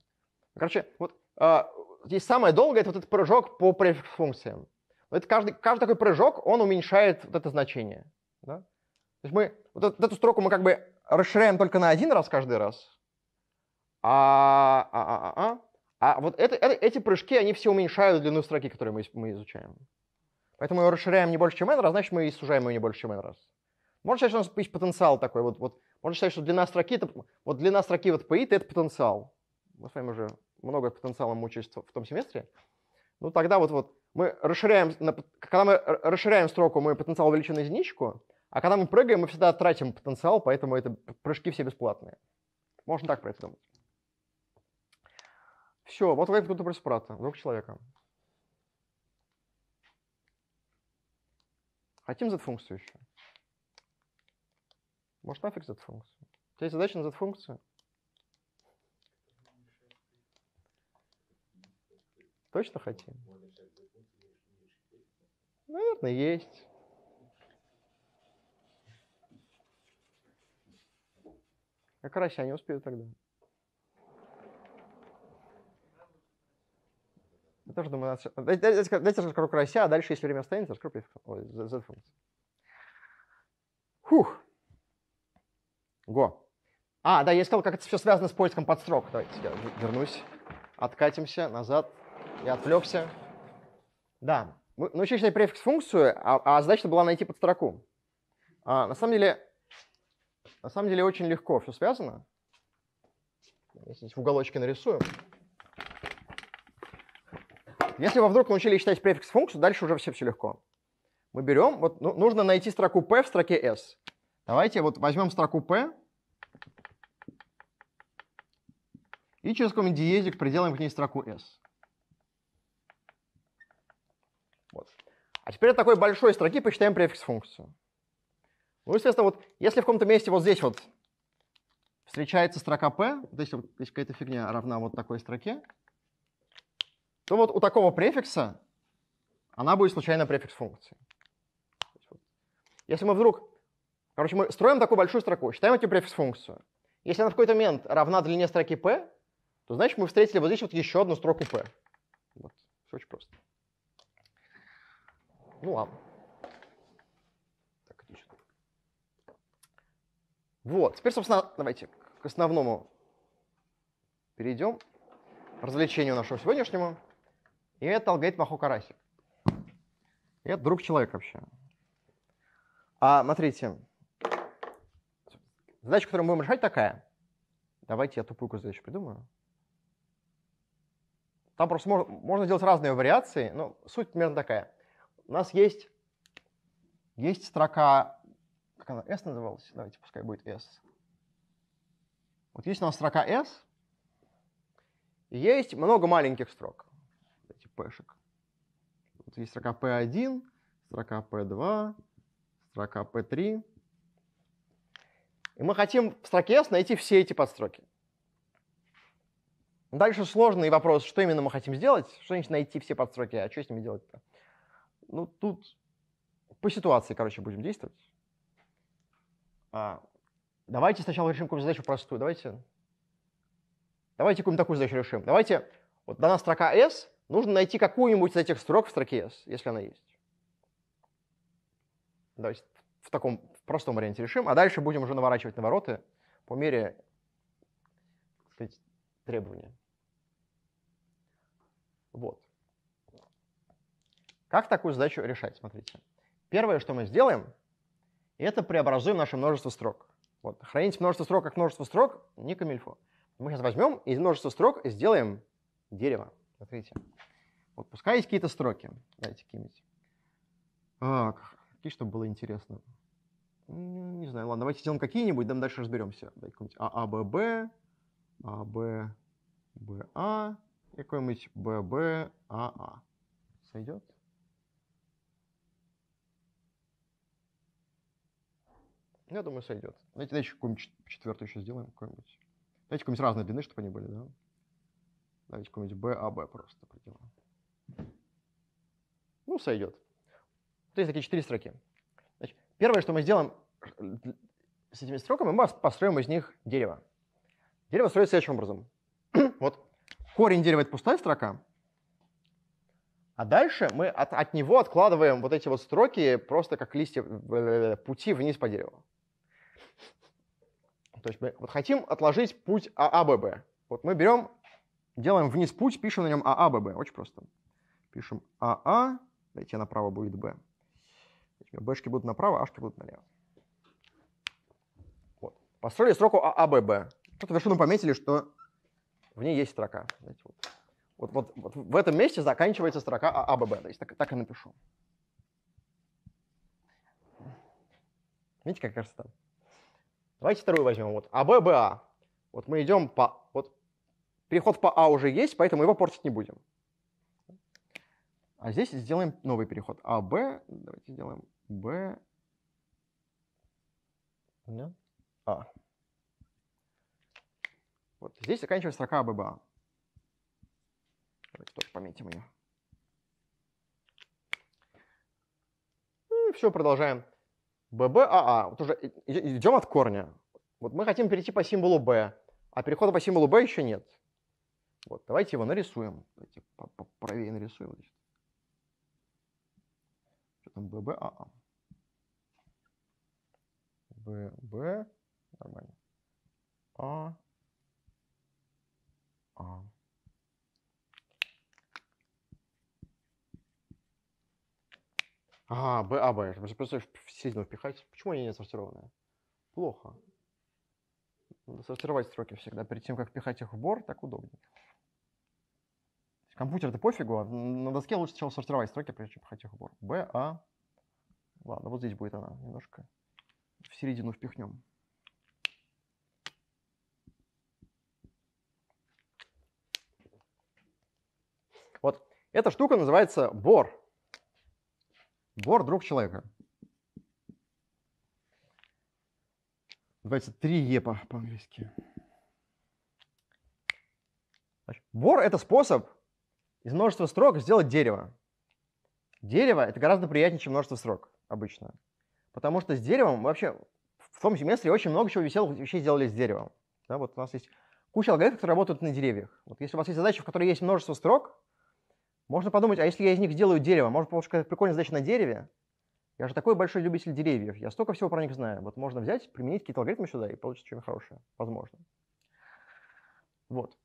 Короче, вот а, здесь самое долгое – это вот этот прыжок по префикс-функциям. Вот это каждый, каждый такой прыжок, он уменьшает вот это значение. Да? То есть мы вот эту, вот эту строку мы как бы расширяем только на один раз каждый раз. А, а, а, а, а. А вот это, это, эти прыжки, они все уменьшают длину строки, которую мы, мы изучаем. Поэтому мы расширяем не больше, чем n раз, значит, мы и сужаем ее не больше, чем n раз. Можно считать, что у нас есть потенциал такой. Вот, вот, можно считать, что длина строки, это, вот длина строки вот p это потенциал. Мы с вами уже много потенциала мучились в том семестре. Ну тогда вот, вот мы расширяем, когда мы расширяем строку, мы потенциал увеличен на единичку, а когда мы прыгаем, мы всегда тратим потенциал, поэтому это прыжки все бесплатные. Можно так про это думать. Все, вот кто-то образ прата, урок человека. Хотим z-функцию еще. Может нафиг z-функцию? У тебя есть задача на z-функцию? Точно хотим? Наверное, есть. Как раз я не успею тогда. Я тоже думаю, дайте, дайте, дайте расскажу про а дальше, если время останется, расскажу про z-функцию. Фух. Го. А, да, я сказал, как это все связано с поиском подстрок. Давайте я вернусь, откатимся назад. Я отвлекся. Да, мы ну, научились найти префикс-функцию, а, а задача была найти подстроку. А, на самом деле, на самом деле очень легко все связано. Я здесь в уголочке нарисую. Если вы вдруг научились читать префикс функцию, дальше уже все, все легко. Мы берем, вот ну, нужно найти строку p в строке s. Давайте вот возьмем строку p и через какой-нибудь диезик приделаем к ней строку s. Вот. А теперь от такой большой строки посчитаем префикс функцию. Ну, естественно, вот если в каком-то месте вот здесь вот встречается строка p, то есть, если какая-то фигня равна вот такой строке, то ну, вот у такого префикса она будет случайно префикс функции. Если мы вдруг... Короче, мы строим такую большую строку, считаем эту префикс функцию. Если она в какой-то момент равна длине строки p, то значит мы встретили вот здесь вот еще одну строку p. Вот. Все очень просто. Ну ладно. Так, Вот. Теперь, собственно, давайте к основному перейдем. Развлечению нашего сегодняшнему. И это алгоритм Аху-Карасик. И это друг человек вообще. А, смотрите, задача, которую мы будем решать, такая. Давайте я тупую задачу придумаю. Там просто можно, можно делать разные вариации, но суть примерно такая. У нас есть, есть строка, как она, S называлась? Давайте, пускай будет S. Вот есть у нас строка S, и есть много маленьких строк. P-шек. Вот есть строка P1, строка P2, строка P3. И мы хотим в строке S найти все эти подстроки. Дальше сложный вопрос, что именно мы хотим сделать, что значит найти все подстроки, а что с ними делать-то? Ну, тут по ситуации, короче, будем действовать. А, давайте сначала решим какую-нибудь задачу простую. Давайте, давайте какую-нибудь такую задачу решим. Давайте, вот дана строка S, Нужно найти какую-нибудь из этих строк в строке S, если она есть. Давайте в таком в простом варианте решим, а дальше будем уже наворачивать навороты по мере сказать, требования. Вот. Как такую задачу решать? Смотрите. Первое, что мы сделаем, это преобразуем наше множество строк. Вот. Хранить множество строк как множество строк не камильфо. Мы сейчас возьмем и из множества строк сделаем дерево. Смотрите. Вот пускай есть какие-то строки. Дайте какие-нибудь. какие, чтобы было интересно. Не знаю, ладно, давайте сделаем какие-нибудь, там дальше разберемся. Дайте какой-нибудь а, а, Б, Б, А, Б, Б, А, и какой-нибудь Б, Б, А, А. Сойдет? Я думаю, сойдет. Давайте, дальше какую-нибудь четвертую еще сделаем. Какую-нибудь. Давайте какую-нибудь разной длины, чтобы они были, да? Давайте какой-нибудь BAB а, просто проделаем. Ну, сойдет. То есть такие четыре строки. Значит, первое, что мы сделаем с этими строками, мы построим из них дерево. Дерево строится следующим образом. (clears throat) вот корень дерева — это пустая строка, а дальше мы от, от него откладываем вот эти вот строки просто как листья э, пути вниз по дереву. То есть мы вот хотим отложить путь ААББ. Вот мы берем Делаем вниз путь, пишем на нем ААББ. Очень просто. Пишем АА, а, дайте направо будет Б. Бшки будут направо, ашки будут налево. Вот. Построили строку ААББ. Что-то вершину пометили, что в ней есть строка. Знаете, вот. Вот, вот, вот в этом месте заканчивается строка ААББ. То есть так, так и напишу. Видите, как красота? Давайте вторую возьмем. Вот АББА. А. Вот мы идем по... Вот Переход по А уже есть, поэтому его портить не будем. А здесь сделаем новый переход. А, Б. Давайте сделаем Б. А. Вот здесь заканчивается строка АББА. А. Давайте тоже пометим ее. И все, продолжаем. ББАА. А. Вот уже идем от корня. Вот мы хотим перейти по символу Б, а перехода по символу Б еще нет. Вот, давайте его нарисуем. Давайте правее нарисуем. Что там ББАА? А. ББ. Нормально. А. А. А, Б, А, Б. Представляешь, середину впихать. Почему они не сортированные? Плохо. Надо сортировать строки всегда. Перед тем, как пихать их в бор, так удобнее компьютер это пофигу, а на доске лучше сначала сортировать строки, прежде чем пахать их убор. Б, А. Ладно, вот здесь будет она немножко. В середину впихнем. Вот эта штука называется бор. Бор друг человека. Называется три епа по-английски. Бор — это способ из множества строк сделать дерево. Дерево — это гораздо приятнее, чем множество строк обычно. Потому что с деревом вообще в том семестре очень много чего веселых вещей сделали с деревом. Да, вот у нас есть куча алгоритмов, которые работают на деревьях. Вот если у вас есть задача, в которой есть множество строк, можно подумать, а если я из них сделаю дерево, может, получится какая-то прикольная задача на дереве? Я же такой большой любитель деревьев, я столько всего про них знаю. Вот можно взять, применить какие-то алгоритмы сюда, и получить что-нибудь хорошее, возможно. Вот.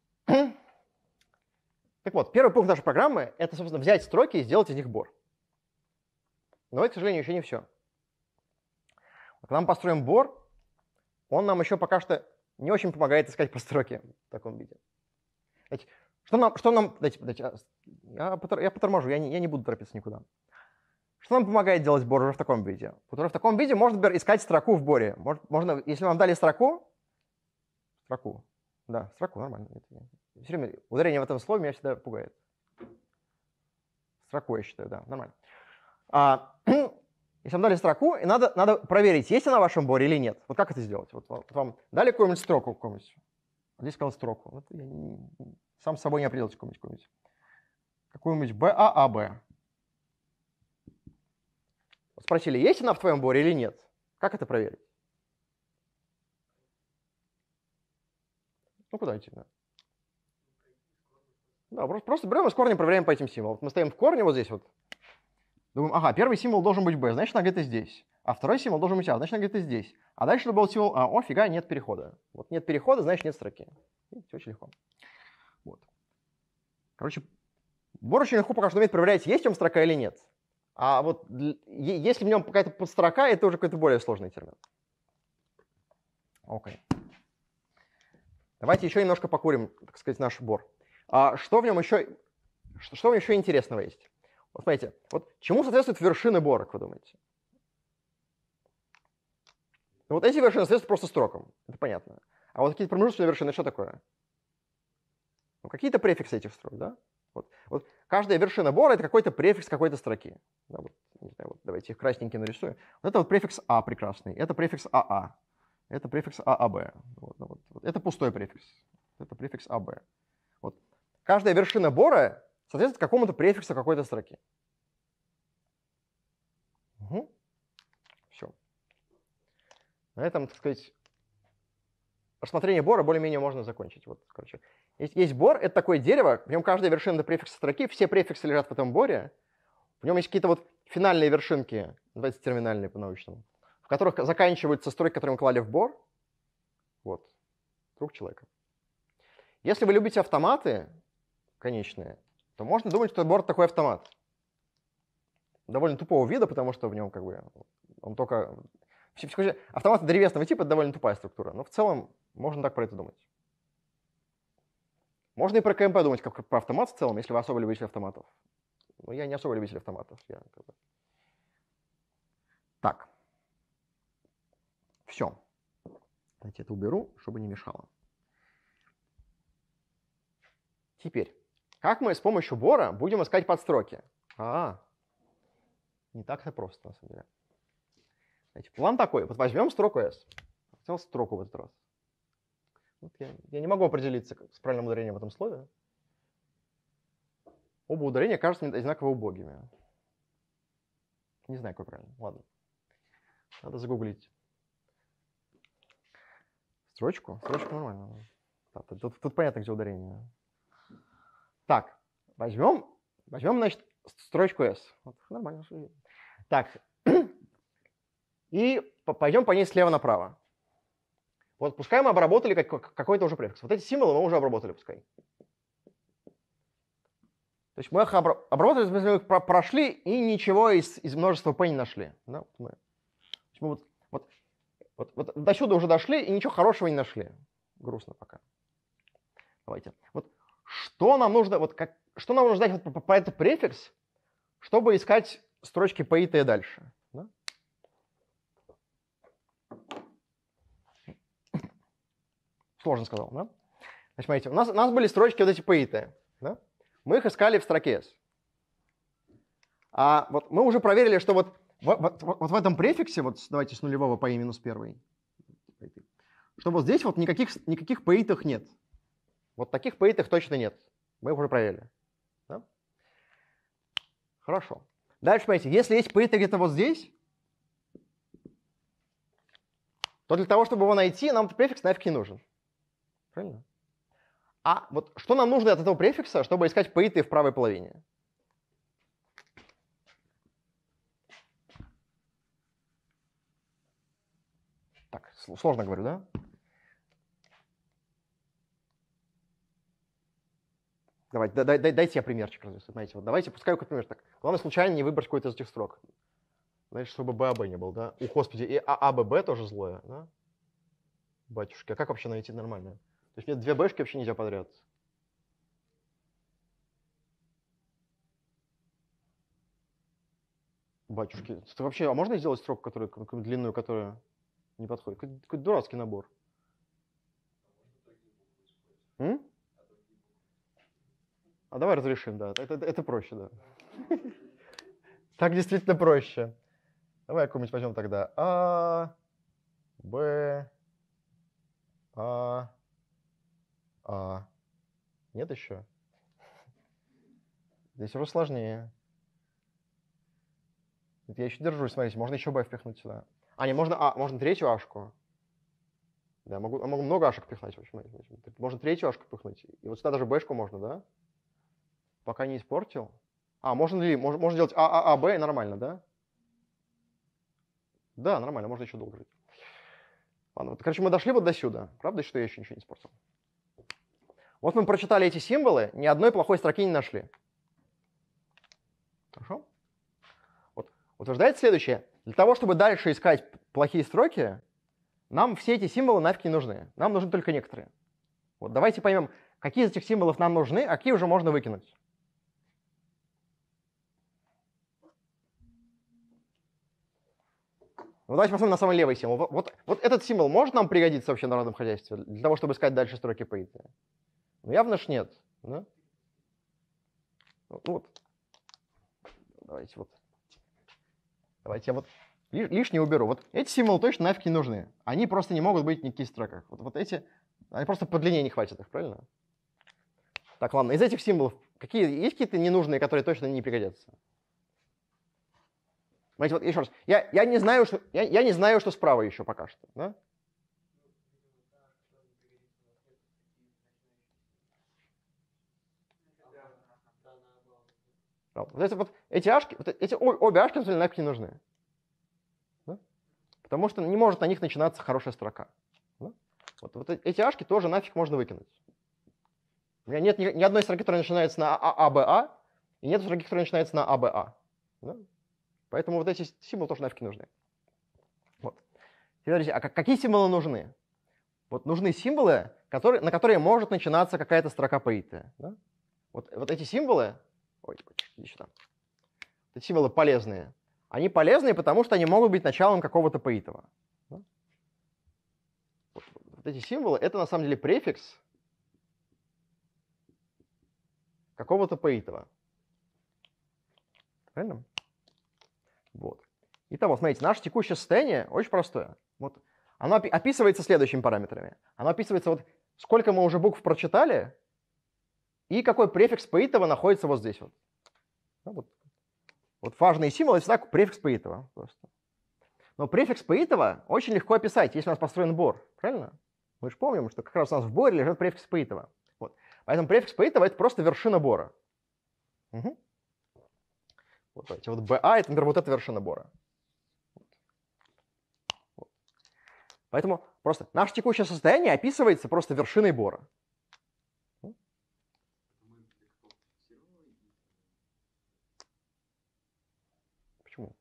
Так вот, первый пункт нашей программы — это, собственно, взять строки и сделать из них бор. Но это, к сожалению, еще не все. Когда мы построим бор, он нам еще пока что не очень помогает искать по строке в таком виде. что нам, что нам, дайте, дайте, а, я, потор, я поторможу, я не, я не буду торопиться никуда. Что нам помогает делать бор уже в таком виде? Потому что в таком виде можно, например, искать строку в боре. можно, если вам дали строку, строку, да, строку, нормально все время ударение в этом слове меня всегда пугает. Строку, я считаю, да, нормально. А, если (clears throat) вам дали строку, и надо, надо проверить, есть она в вашем боре или нет. Вот как это сделать? Вот вам, вот вам дали какую-нибудь строку какую-нибудь. Вот здесь сказал строку. Вот я не, сам с собой не определился какую-нибудь. Какую-нибудь, БААБ. А, а, вот спросили, есть она в твоем боре или нет. Как это проверить? Ну, куда идти Да? Да, просто, просто берем и с корнем проверяем по этим символам. Вот мы стоим в корне вот здесь вот. Думаем, ага, первый символ должен быть B, значит, она где-то здесь. А второй символ должен быть А, значит, она где-то здесь. А дальше чтобы был символ А. О, фига, нет перехода. Вот нет перехода, значит, нет строки. Видите, очень легко. Вот. Короче, Бор очень легко пока что умеет проверять, есть в нем строка или нет. А вот если в нем какая-то подстрока, это уже какой-то более сложный термин. Окей. Okay. Давайте еще немножко покурим, так сказать, наш бор. А что в нем еще, что в нем еще интересного есть? Вот смотрите, вот чему соответствуют вершины бора, вы думаете? Ну, вот эти вершины соответствуют просто строкам, это понятно. А вот какие-то промежуточные вершины, что такое? Ну, какие-то префиксы этих строк, да? Вот, вот каждая вершина бора — это какой-то префикс какой-то строки. Да, вот, не знаю, вот, давайте их красненькие нарисую. Вот это вот префикс «а» прекрасный, это префикс «аа», а, это префикс «ааб». Вот, ну вот, вот, это пустой префикс, это префикс «аб». Каждая вершина бора соответствует какому-то префиксу какой-то строки. Угу. Все. На этом, так сказать, рассмотрение бора более-менее можно закончить. Вот, короче. Есть, есть бор, это такое дерево, в нем каждая вершина до префикса строки, все префиксы лежат в этом боре. В нем есть какие-то вот финальные вершинки, называется терминальные по-научному, в которых заканчиваются строки, которые мы клали в бор. Вот. друг человека. Если вы любите автоматы, конечные, то можно думать, что борт такой автомат. Довольно тупого вида, потому что в нем как бы он только... Автоматы древесного типа — это довольно тупая структура, но в целом можно так про это думать. Можно и про КМП думать, как про автомат в целом, если вы особо любитель автоматов. Но ну, я не особо любитель автоматов. Я как бы... Так. Все. Давайте это уберу, чтобы не мешало. Теперь как мы с помощью бора будем искать подстроки? А, не так-то просто, на самом деле. Значит, план такой. Вот возьмем строку S. Хотел строку в этот раз. Вот я, я не могу определиться с правильным ударением в этом слове. Оба ударения кажутся мне одинаково убогими. Не знаю, какой правильно. Ладно. Надо загуглить. Строчку? Строчку нормально. Да, тут, тут, тут понятно, где ударение. Так, возьмем, возьмем, значит, строчку S. Вот, нормально. Так, (clears throat) и пойдем по ней слева направо. Вот пускай мы обработали какой-то уже префикс. Вот эти символы мы уже обработали, пускай. То есть мы их обработали, мы их прошли и ничего из, из множества P не нашли. Да? Мы, мы вот, вот, вот, вот до сюда уже дошли и ничего хорошего не нашли. Грустно пока. Давайте. Вот что нам нужно, вот как, что нам нужно знать по этот префикс, чтобы искать строчки по ИТ дальше. Да? Сложно сказал, да? Значит, смотрите, у нас, у нас были строчки вот эти по ИТ. Да? Мы их искали в строке S. А вот мы уже проверили, что вот, вот, вот, вот в этом префиксе, вот давайте с нулевого по и минус первый, что вот здесь вот никаких, никаких пейтах нет. Вот таких пейтах точно нет. Мы уже проверили. Да? Хорошо. Дальше смотрите, если есть p где-то вот здесь, то для того, чтобы его найти, нам этот префикс нафиг не нужен. Правильно? А вот что нам нужно от этого префикса, чтобы искать пейты в правой половине? Так, сложно говорю, да? Давайте, дай, дай, дайте я примерчик разрисую. Знаете, вот давайте, пускай какой-то пример. Так, главное случайно не выбрать какой-то из этих строк. знаешь, чтобы БАБ а, не был, да? У, господи, и ААББ тоже злое, да? Батюшки, а как вообще найти нормальное? То есть мне две Бшки вообще нельзя подряд. Батюшки, это вообще, а можно сделать строку, которая, длинную, которая не подходит? Какой-то дурацкий набор. М? А давай разрешим, да. Это, это проще, да. (laughs) Так действительно проще. Давай какую-нибудь возьмем тогда. А, Б, А, А. Нет еще? Здесь уже сложнее. Я еще держусь, смотрите, можно еще Б впихнуть сюда. А, не, можно А, можно третью Ашку. Да, могу, а могу много Ашек пихать, в общем. Можно третью Ашку пихнуть. И вот сюда даже Бшку можно, да? пока не испортил. А, можно ли, можно, можно делать А, А, А, Б, нормально, да? Да, нормально, можно еще долго жить. Ладно, вот, короче, мы дошли вот до сюда. Правда, что я еще ничего не испортил? Вот мы прочитали эти символы, ни одной плохой строки не нашли. Хорошо? Вот. Утверждает следующее. Для того, чтобы дальше искать плохие строки, нам все эти символы нафиг не нужны. Нам нужны только некоторые. Вот давайте поймем, какие из этих символов нам нужны, а какие уже можно выкинуть. Ну, давайте посмотрим на самый левый символ. Вот, вот, этот символ может нам пригодиться вообще в народном хозяйстве для того, чтобы искать дальше строки поэзии? Ну, явно ж нет. Да? Ну, вот. Давайте вот. Давайте я вот лишнее уберу. Вот эти символы точно нафиг не нужны. Они просто не могут быть в никаких строках. Вот, вот эти, они просто по длине не хватит их, правильно? Так, ладно, из этих символов какие, есть какие-то ненужные, которые точно не пригодятся? Понимаете, вот еще раз, я, я, не знаю, что, я, я не знаю, что справа еще пока что. Да? Вот, это, вот эти ашки, вот эти обе ашки, на нафиг не нужны. Да? Потому что не может на них начинаться хорошая строка. Да? Вот, вот эти ашки тоже нафиг можно выкинуть. У меня нет ни, ни одной строки, которая начинается на ААБА, а, а, и нет строки, которая начинается на АБА. А. Да? Поэтому вот эти символы тоже нафиг нужны. Вот. Теперь, а какие символы нужны? Вот нужны символы, которые, на которые может начинаться какая-то строка поита. Да? Вот, вот эти символы, ой, типа, иди сюда. Эти символы полезные. Они полезные, потому что они могут быть началом какого-то поитова. Да? Вот, вот эти символы, это на самом деле префикс какого-то поитова. Правильно? Вот. Итого, смотрите, наше текущее состояние очень простое. Вот оно описывается следующими параметрами. Оно описывается вот сколько мы уже букв прочитали и какой префикс поитова находится вот здесь вот. Ну, вот. Вот важные символы всегда префикс поитова просто. Но префикс поитова очень легко описать, если у нас построен бор, правильно? Мы же помним, что как раз у нас в боре лежит префикс поитова. Вот. Поэтому префикс поитова это просто вершина бора. Угу. Вот эти вот BA, а это, например, вот эта вершина набора. Вот. Поэтому просто наше текущее состояние описывается просто вершиной бора. Почему?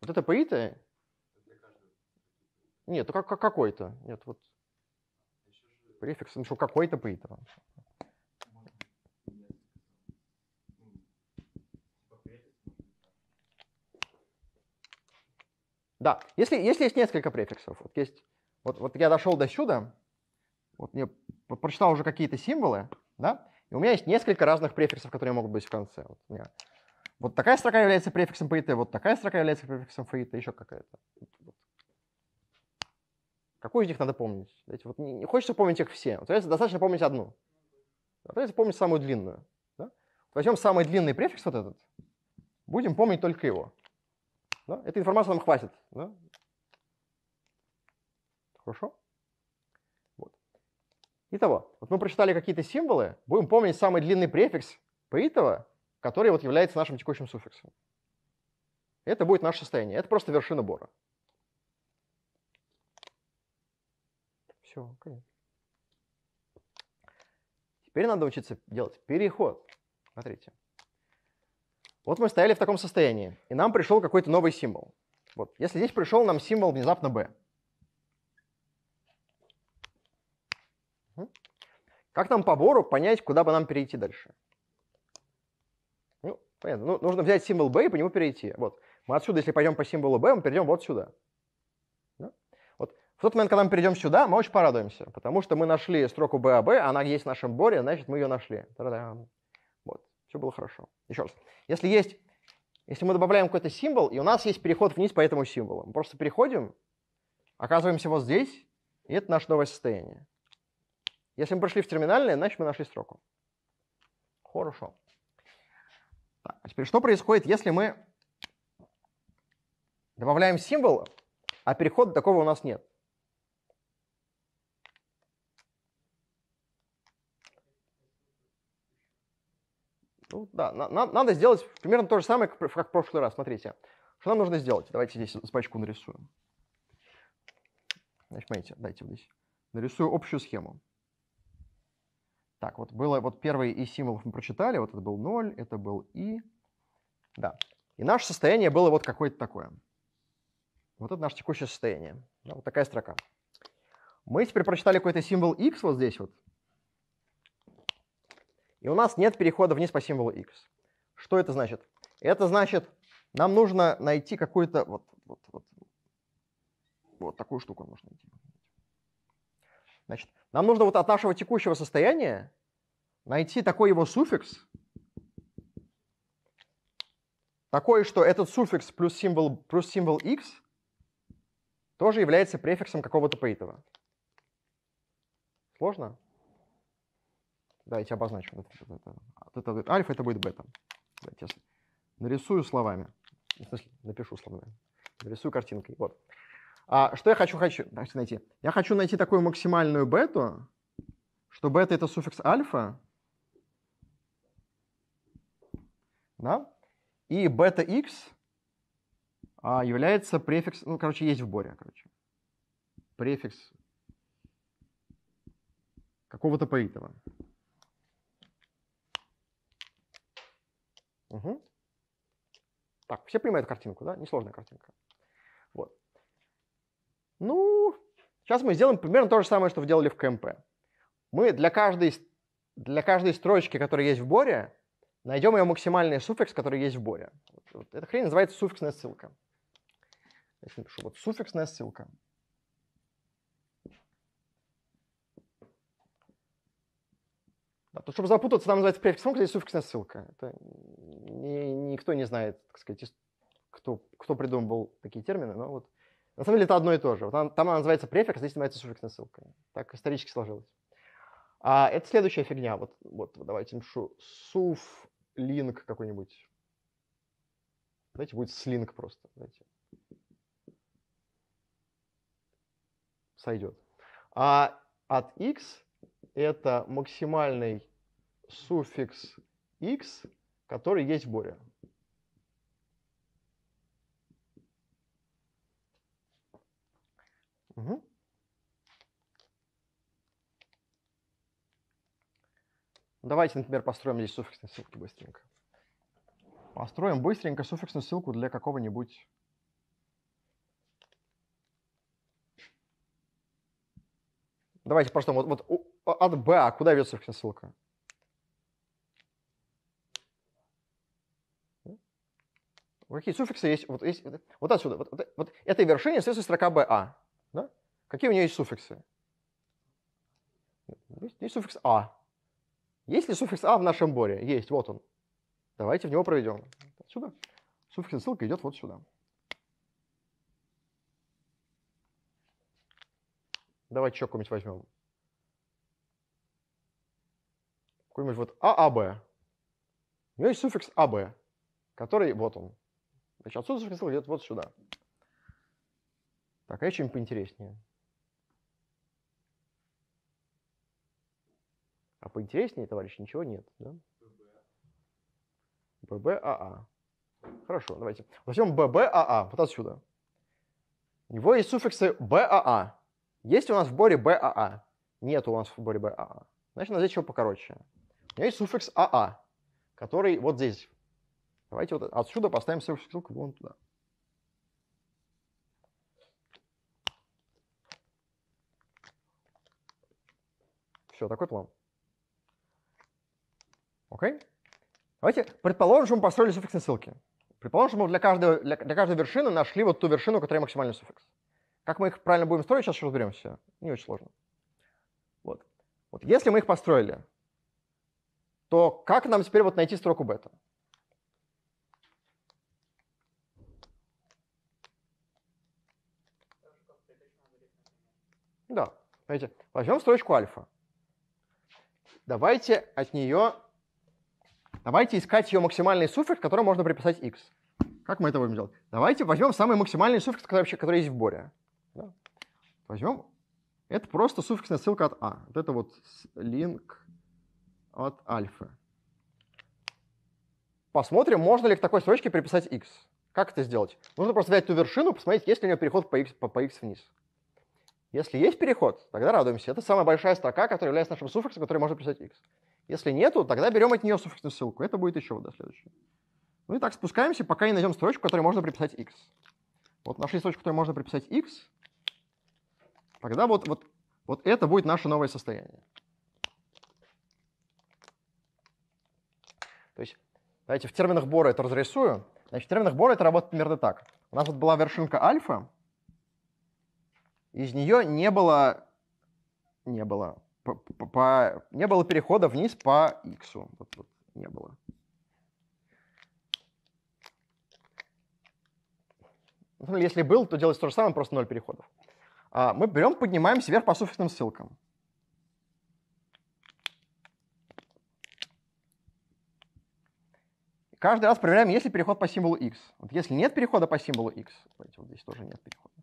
Вот это пи Нет, ну как, какой-то. Нет, вот префикс, ну что, какой-то ПИ-то. Да, если, если есть несколько префиксов, вот есть, вот, вот я дошел до сюда, вот мне прочитал уже какие-то символы, да, и у меня есть несколько разных префиксов, которые могут быть в конце. Вот, у меня, вот такая строка является префиксом ПИТ, вот такая строка является префиксом ФИТ, еще какая-то. Какую из них надо помнить? Вот не, не хочется помнить их все. Соответственно, достаточно помнить одну. Соответственно, помнить самую длинную. Да? Возьмем самый длинный префикс вот этот, будем помнить только его. Да? Этой информации нам хватит. Да? Хорошо? Вот. Итого, вот мы прочитали какие-то символы, будем помнить самый длинный префикс поитого, который вот является нашим текущим суффиксом. Это будет наше состояние. Это просто вершина бора. Все, конечно. Теперь надо учиться делать переход. Смотрите. Вот мы стояли в таком состоянии, и нам пришел какой-то новый символ. Вот. Если здесь пришел нам символ внезапно b. Как нам по бору понять, куда бы нам перейти дальше? Ну, понятно. Ну, нужно взять символ b и по нему перейти. Вот. Мы отсюда, если пойдем по символу b, мы перейдем вот сюда. Да? Вот. В тот момент, когда мы перейдем сюда, мы очень порадуемся, потому что мы нашли строку b, «А», она есть в нашем боре, значит, мы ее нашли. Та -дам все было хорошо. Еще раз, если есть, если мы добавляем какой-то символ, и у нас есть переход вниз по этому символу, мы просто переходим, оказываемся вот здесь, и это наше новое состояние. Если мы пришли в терминальное, значит мы нашли строку. Хорошо. Так, а теперь что происходит, если мы добавляем символ, а перехода такого у нас нет? Ну да, на, на, надо сделать примерно то же самое, как, как в прошлый раз. Смотрите, что нам нужно сделать? Давайте здесь собачку нарисую. Значит, смотрите, дайте вот здесь. Нарисую общую схему. Так, вот было вот первый и символов мы прочитали, вот это был 0, это был и. Да. И наше состояние было вот какое-то такое. Вот это наше текущее состояние. Да, вот такая строка. Мы теперь прочитали какой-то символ x вот здесь вот, и у нас нет перехода вниз по символу x. Что это значит? Это значит, нам нужно найти какую-то... Вот, вот, вот, вот такую штуку нужно найти. Значит, нам нужно вот от нашего текущего состояния найти такой его суффикс, такой, что этот суффикс плюс символ, плюс символ x тоже является префиксом какого-то пейтова. Сложно? Давайте обозначим. Вот это, а вот это. это альфа, это будет бета. Давайте я нарисую словами. В смысле, напишу словами. Нарисую картинкой. Вот. А, что я хочу, хочу, хочу найти? Я хочу найти такую максимальную бету, что бета это суффикс альфа. Да? И бета x а, является префикс, ну, короче, есть в боре, короче. Префикс какого-то поитова. Угу. Так, все понимают картинку, да? Несложная картинка. Вот. Ну, сейчас мы сделаем примерно то же самое, что вы делали в КМП. Мы для каждой, для каждой строчки, которая есть в боре, найдем ее максимальный суффикс, который есть в боре. Вот, вот эта хрень называется суффиксная ссылка. Я напишу, вот суффиксная ссылка. Да, то, чтобы запутаться, там называется префикс функция и суффиксная ссылка. Это не, никто не знает, так сказать, кто, кто придумал такие термины, но вот на самом деле это одно и то же. Вот она, там она называется префикс, а здесь называется суффиксная ссылка. Так исторически сложилось. А это следующая фигня. Вот, вот давайте напишу суф линк какой-нибудь. Знаете, будет слинк просто. Знаете, Сойдет. А от x это максимальный суффикс x, который есть в боре. Угу. Давайте, например, построим здесь суффиксную ссылку быстренько. Построим быстренько суффиксную ссылку для какого-нибудь Давайте просто вот, вот а, от Б, а куда ведется ссылка? Какие суффиксы есть? Вот, есть, вот отсюда. Вот, вот, вот этой вершине следует строка BA. А, да? Какие у нее есть суффиксы? Есть, есть суффикс А. Есть ли суффикс А в нашем боре? Есть, вот он. Давайте в него проведем. Отсюда. Суффикс ссылка идет вот сюда. Давайте еще какой-нибудь возьмем. какой-нибудь вот ААБ. У него есть суффикс АБ, который вот он. Значит, отсюда суффикс а, идет вот сюда. Так, а чем поинтереснее? А поинтереснее, товарищ, ничего нет, да? ББАА. А. Хорошо, давайте. Возьмем ББАА, а, вот отсюда. У него есть суффиксы БАА. Есть у нас в боре БАА? Нет у нас в боре БАА. Значит, надо здесь чего покороче. У меня есть суффикс АА, который вот здесь. Давайте вот отсюда поставим ссылку вон туда. Все, такой план. Окей? Давайте предположим, что мы построили суффиксные ссылки. Предположим, что мы для, каждого, для, для каждой вершины нашли вот ту вершину, которая максимальный суффикс. Как мы их правильно будем строить, сейчас разберемся. Не очень сложно. Вот. вот если мы их построили, то как нам теперь вот найти строку бета? Да, знаете, возьмем строчку альфа. Давайте от нее, давайте искать ее максимальный суффикс, который можно приписать x. Как мы это будем делать? Давайте возьмем самый максимальный суффикс, который, вообще, который есть в боре. Да. Возьмем, это просто суффиксная ссылка от a. А. Вот это вот link от альфа. Посмотрим, можно ли к такой строчке приписать x. Как это сделать? Нужно просто взять ту вершину, посмотреть, есть ли у нее переход по x, по, по x вниз. Если есть переход, тогда радуемся. Это самая большая строка, которая является нашим суффиксом, который можно писать x. Если нету, тогда берем от нее суффиксную ссылку. Это будет еще вода следующая. Ну и так спускаемся, пока не найдем строчку, которой можно приписать x. Вот нашли строчку, которой можно приписать x. Тогда вот, вот, вот это будет наше новое состояние. То есть, давайте в терминах Бора это разрисую. Значит, в терминах Бора это работает примерно так. У нас вот была вершинка альфа, из нее не было, не было, по, по, не было перехода вниз по x. Вот, вот, не было. Ну, если был, то делать то же самое, просто ноль переходов. А мы берем, поднимаемся вверх по суффиксным ссылкам. каждый раз проверяем, есть ли переход по символу x. Вот если нет перехода по символу x, давайте, вот здесь тоже нет перехода.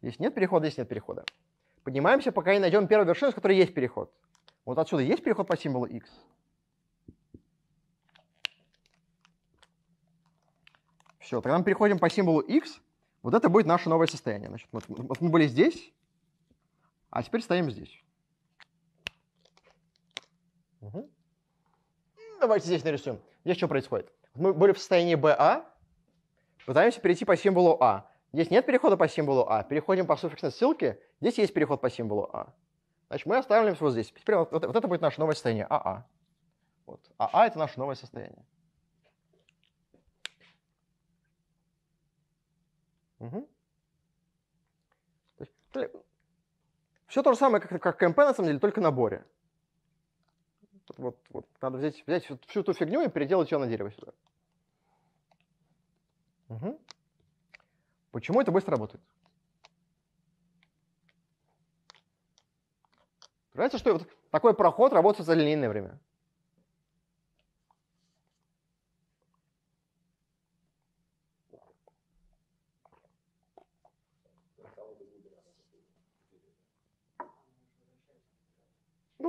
Здесь нет перехода, здесь нет перехода. Поднимаемся, пока не найдем первую вершину, с которой есть переход. Вот отсюда есть переход по символу x? Все, тогда мы переходим по символу x. Вот это будет наше новое состояние. Значит, вот, вот мы были здесь, а теперь стоим здесь. Угу. Давайте здесь нарисуем. Здесь что происходит? Мы были в состоянии BA, а, пытаемся перейти по символу А. Здесь нет перехода по символу А. Переходим по суффиксной ссылке. Здесь есть переход по символу А. Значит, мы останавливаемся вот здесь. Теперь вот, вот, вот это будет наше новое состояние АА. А. Вот. АА а — это наше новое состояние. Угу. То есть, все то же самое, как, как КМП, на самом деле, только на боре вот, вот надо взять, взять всю ту фигню и переделать ее на дерево сюда. Угу. Почему это быстро работает? Понимаете, что вот такой проход работает за линейное время.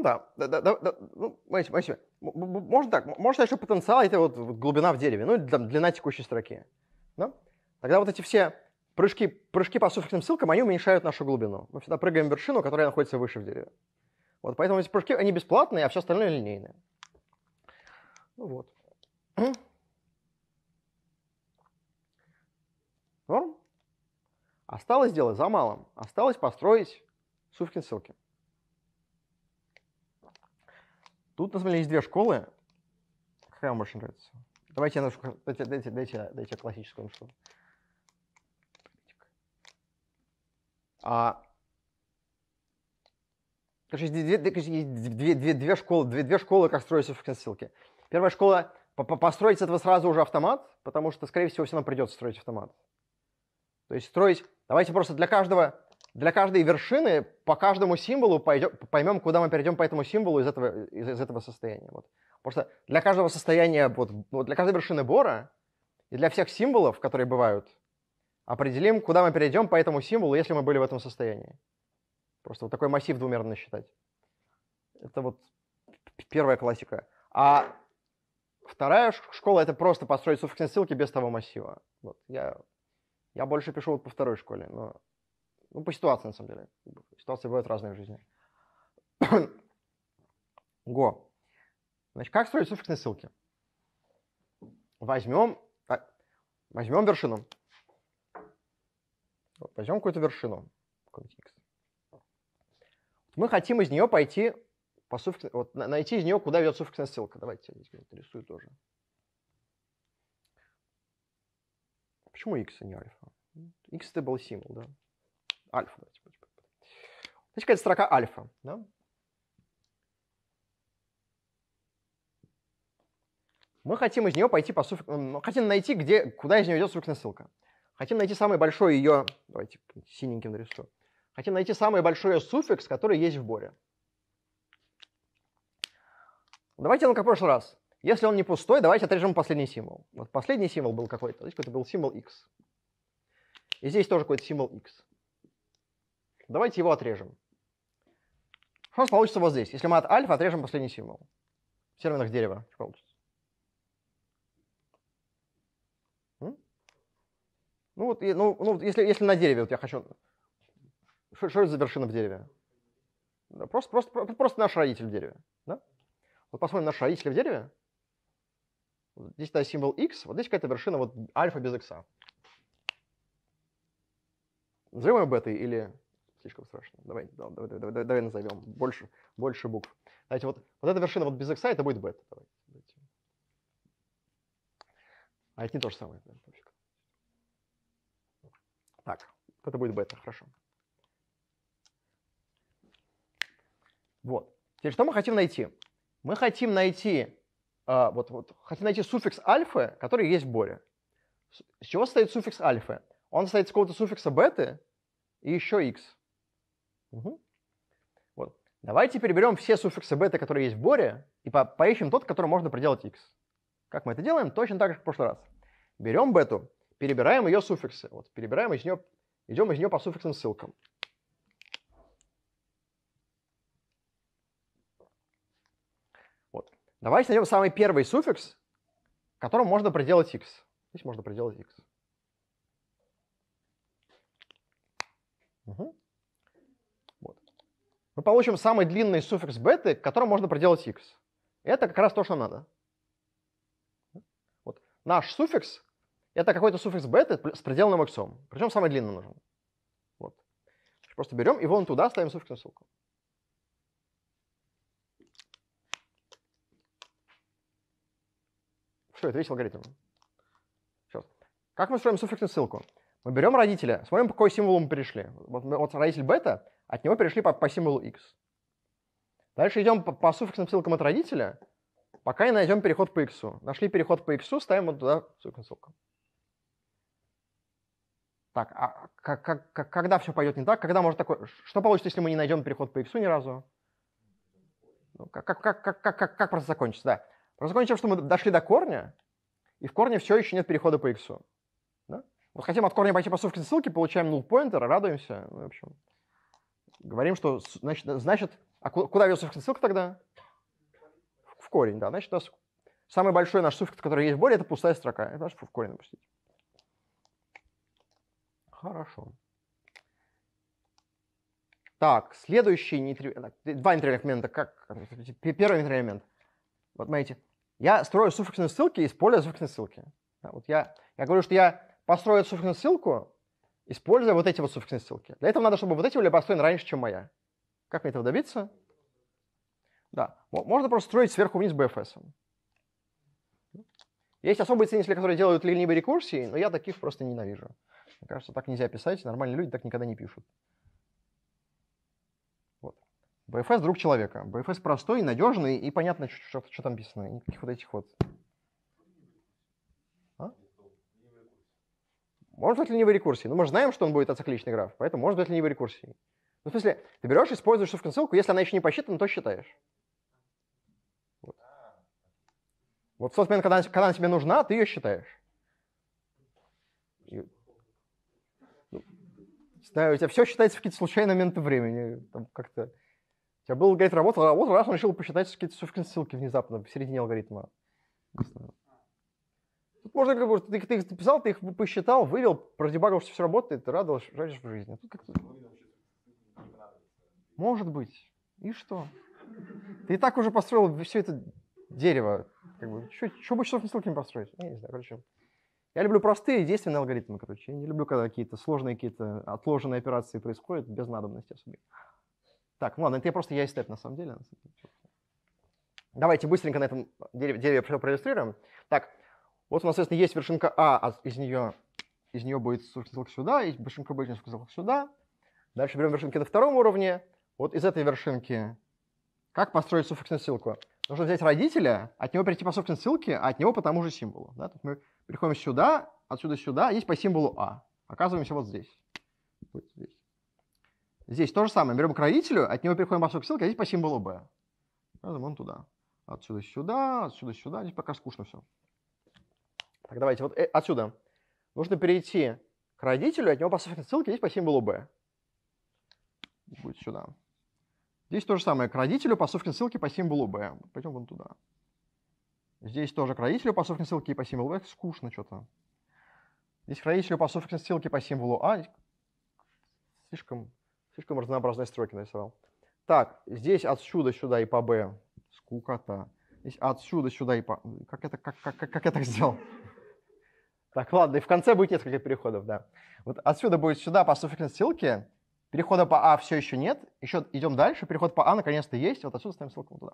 да. да, да, да, да. Ну, Максим, Максим, можно так, можно еще потенциал, это вот глубина в дереве, ну или длина текущей строки. Да? Тогда вот эти все прыжки, прыжки по суффиксным ссылкам, они уменьшают нашу глубину. Мы всегда прыгаем в вершину, которая находится выше в дереве. Вот, поэтому эти прыжки, они бесплатные, а все остальное линейное. Ну вот. Норм? Осталось сделать за малым. Осталось построить суффикс ссылки. Тут, на самом деле, есть две школы. Какая вам больше нравится? Давайте я нашу... Дайте, дайте, дайте, дайте классическую что А... Короче, две, две, две, две, школы, две, две школы, как строится в ссылке. Первая школа построить с этого сразу уже автомат, потому что, скорее всего, все равно придется строить автомат. То есть строить... Давайте просто для каждого для каждой вершины по каждому символу пойдем, поймем, куда мы перейдем по этому символу из этого, из, из этого состояния. Вот. потому что для каждого состояния, вот, вот ну, для каждой вершины бора и для всех символов, которые бывают, определим, куда мы перейдем по этому символу, если мы были в этом состоянии. Просто вот такой массив двумерно считать. Это вот первая классика. А вторая школа — это просто построить суффиксные ссылки без того массива. Вот. Я, я больше пишу вот по второй школе, но ну, по ситуации, на самом деле. Ситуации бывают разные в жизни. Го. Значит, как строить суффиксные ссылки? Возьмем, а, возьмем вершину. Вот, возьмем какую-то вершину. какую-то Мы хотим из нее пойти по суффикс... вот, найти из нее, куда ведет суффиксная ссылка. Давайте я здесь нарисую тоже. Почему x, а не альфа? x это был символ, да. Альфа. Давайте. Значит, какая строка альфа. Да? Мы хотим из нее пойти по суффик, хотим найти, где, куда из нее идет суффиксная ссылка. Хотим найти самый большой ее, давайте синеньким нарисую. Хотим найти самый большой ее суффикс, который есть в боре. Давайте он как в прошлый раз. Если он не пустой, давайте отрежем последний символ. Вот последний символ был какой-то. Здесь какой-то был символ x. И здесь тоже какой-то символ x. Давайте его отрежем. Что у нас получится вот здесь? Если мы от альфа отрежем последний символ. В терминах дерева. Что получится? М? Ну вот, ну, ну если, если на дереве, вот я хочу... Что, это за вершина в дереве? Да, просто, просто, просто наш родитель в дереве. Да? Вот посмотрим наш родитель в дереве. Здесь да, символ x, вот здесь какая-то вершина вот альфа без x. Назовем ее бетой или слишком страшно. Давай, давай, давай, давай, давай назовем больше, больше букв. Знаете, вот, вот эта вершина вот без x, это будет бета. Давайте, А это не то же самое. Так, это будет бета, хорошо. Вот. Теперь что мы хотим найти? Мы хотим найти, э, вот, вот, хотим найти суффикс Альфа, который есть в боре. С чего состоит суффикс Альфа? Он состоит из какого-то суффикса беты и еще x. Угу. Вот. Давайте переберем все суффиксы бета, которые есть в боре, и по поищем тот, которым можно проделать x. Как мы это делаем? Точно так же, как в прошлый раз. Берем бету, перебираем ее суффиксы. Вот, перебираем из нее, идем из нее по суффиксным ссылкам. Вот. Давайте найдем самый первый суффикс, которым можно проделать x. Здесь можно проделать x. Угу мы получим самый длинный суффикс беты, к которому можно проделать x. Это как раз то, что надо. Вот. Наш суффикс — это какой-то суффикс беты с пределным x. Причем самый длинный нужен. Вот. Просто берем и вон туда ставим суффиксную ссылку. Все, это весь алгоритм. Сейчас. Как мы строим суффиксную ссылку? Мы берем родителя, смотрим, по какой символу мы перешли. Вот, вот родитель бета от него перешли по, по символу x. Дальше идем по, по суффиксным ссылкам от родителя, пока не найдем переход по x. Нашли переход по x, ставим вот туда суффиксную ссылку. Так, а как, как, когда все пойдет не так? Когда может такое... Что получится, если мы не найдем переход по x ни разу? Ну, как, как, как, как, как, как, как просто закончится, да. Просто закончим, что мы дошли до корня, и в корне все еще нет перехода по x. Да? Вот хотим от корня пойти по суффиксной ссылке, получаем null pointer, радуемся, ну, в общем говорим, что значит, э, значит а куда ведется ссылка тогда? В корень, да. Значит, у нас самый большой наш суффикс, который есть в боре, это пустая строка. Это в корень напустить. Хорошо. Так, следующий нейтри... Э, два нейтральных элемента. Как? Первый нейтральный элемент. Вот смотрите. Я строю суффиксные ссылки, используя суффиксные ссылки. Да, вот я, я говорю, что я построю суффиксную ссылку, используя вот эти вот суффиксные ссылки. Для этого надо, чтобы вот эти были построены раньше, чем моя. Как мне этого добиться? Да, можно просто строить сверху вниз BFS. Есть особые ценители, которые делают ленивые рекурсии, но я таких просто ненавижу. Мне кажется, так нельзя писать, нормальные люди так никогда не пишут. Вот. BFS друг человека. BFS простой, надежный и понятно, что, что, что там писано. Никаких вот этих вот Может быть ленивой рекурсии, но ну, мы же знаем, что он будет ацикличный граф, поэтому может быть ленивой рекурсии. Ну, в смысле, ты берешь, используешь в консылку, если она еще не посчитана, то считаешь. Вот, вот в тот момент, когда, она, когда она тебе нужна, ты ее считаешь. Ну, знаю, Ну, у тебя все считается в какие-то случайные моменты времени. Там как-то... У тебя был, говорит, работал, работал, раз он решил посчитать какие-то суффикс-ссылки внезапно в середине алгоритма. Не знаю. Тут можно как бы, ты, ты их писал, ты их посчитал, вывел, продебагал, что все работает, ты радовался, жаришь в жизни. Тут как-то... Может быть. И что? Ты и так уже построил все это дерево. Как бы, что бы часов не ссылки построить? Я не знаю, короче. Я люблю простые действенные алгоритмы, короче. Я не люблю, когда какие-то сложные, какие-то отложенные операции происходят без надобности особо. Так, ну ладно, это я просто я степ на самом деле. Давайте быстренько на этом дереве, дереве проиллюстрируем. Так, вот у нас, соответственно, есть вершинка А, а из нее, из нее будет стрелка сюда, и вершинка Б, стрелка сюда. Дальше берем вершинки на втором уровне. Вот из этой вершинки как построить суффиксную ссылку? Нужно взять родителя, от него перейти по собственной ссылке, а от него по тому же символу. Да? Тут мы приходим сюда, отсюда сюда, есть по символу А. Оказываемся вот здесь. Вот здесь. Здесь то же самое. Берем к родителю, от него переходим по собственной ссылке, а здесь по символу Б. Показываем он туда. Отсюда сюда, отсюда сюда. Здесь пока скучно все. Так, давайте вот э, отсюда. Нужно перейти к родителю, от него по ссылке здесь по символу B. Будет сюда. Здесь то же самое, к родителю по ссылке по символу B. Пойдем вон туда. Здесь тоже к родителю по ссылке и по символу B. Скучно что-то. Здесь к родителю по ссылке по символу А. Слишком, слишком разнообразные строки нарисовал. Так, здесь отсюда сюда и по Б. Скукота. Здесь отсюда сюда и по... Как это, как, как, как я так сделал? Так, ладно, и в конце будет несколько переходов, да. Вот отсюда будет сюда по суффиксной ссылке. Перехода по А все еще нет. Еще идем дальше. Переход по А наконец-то есть. Вот отсюда ставим ссылку вот туда.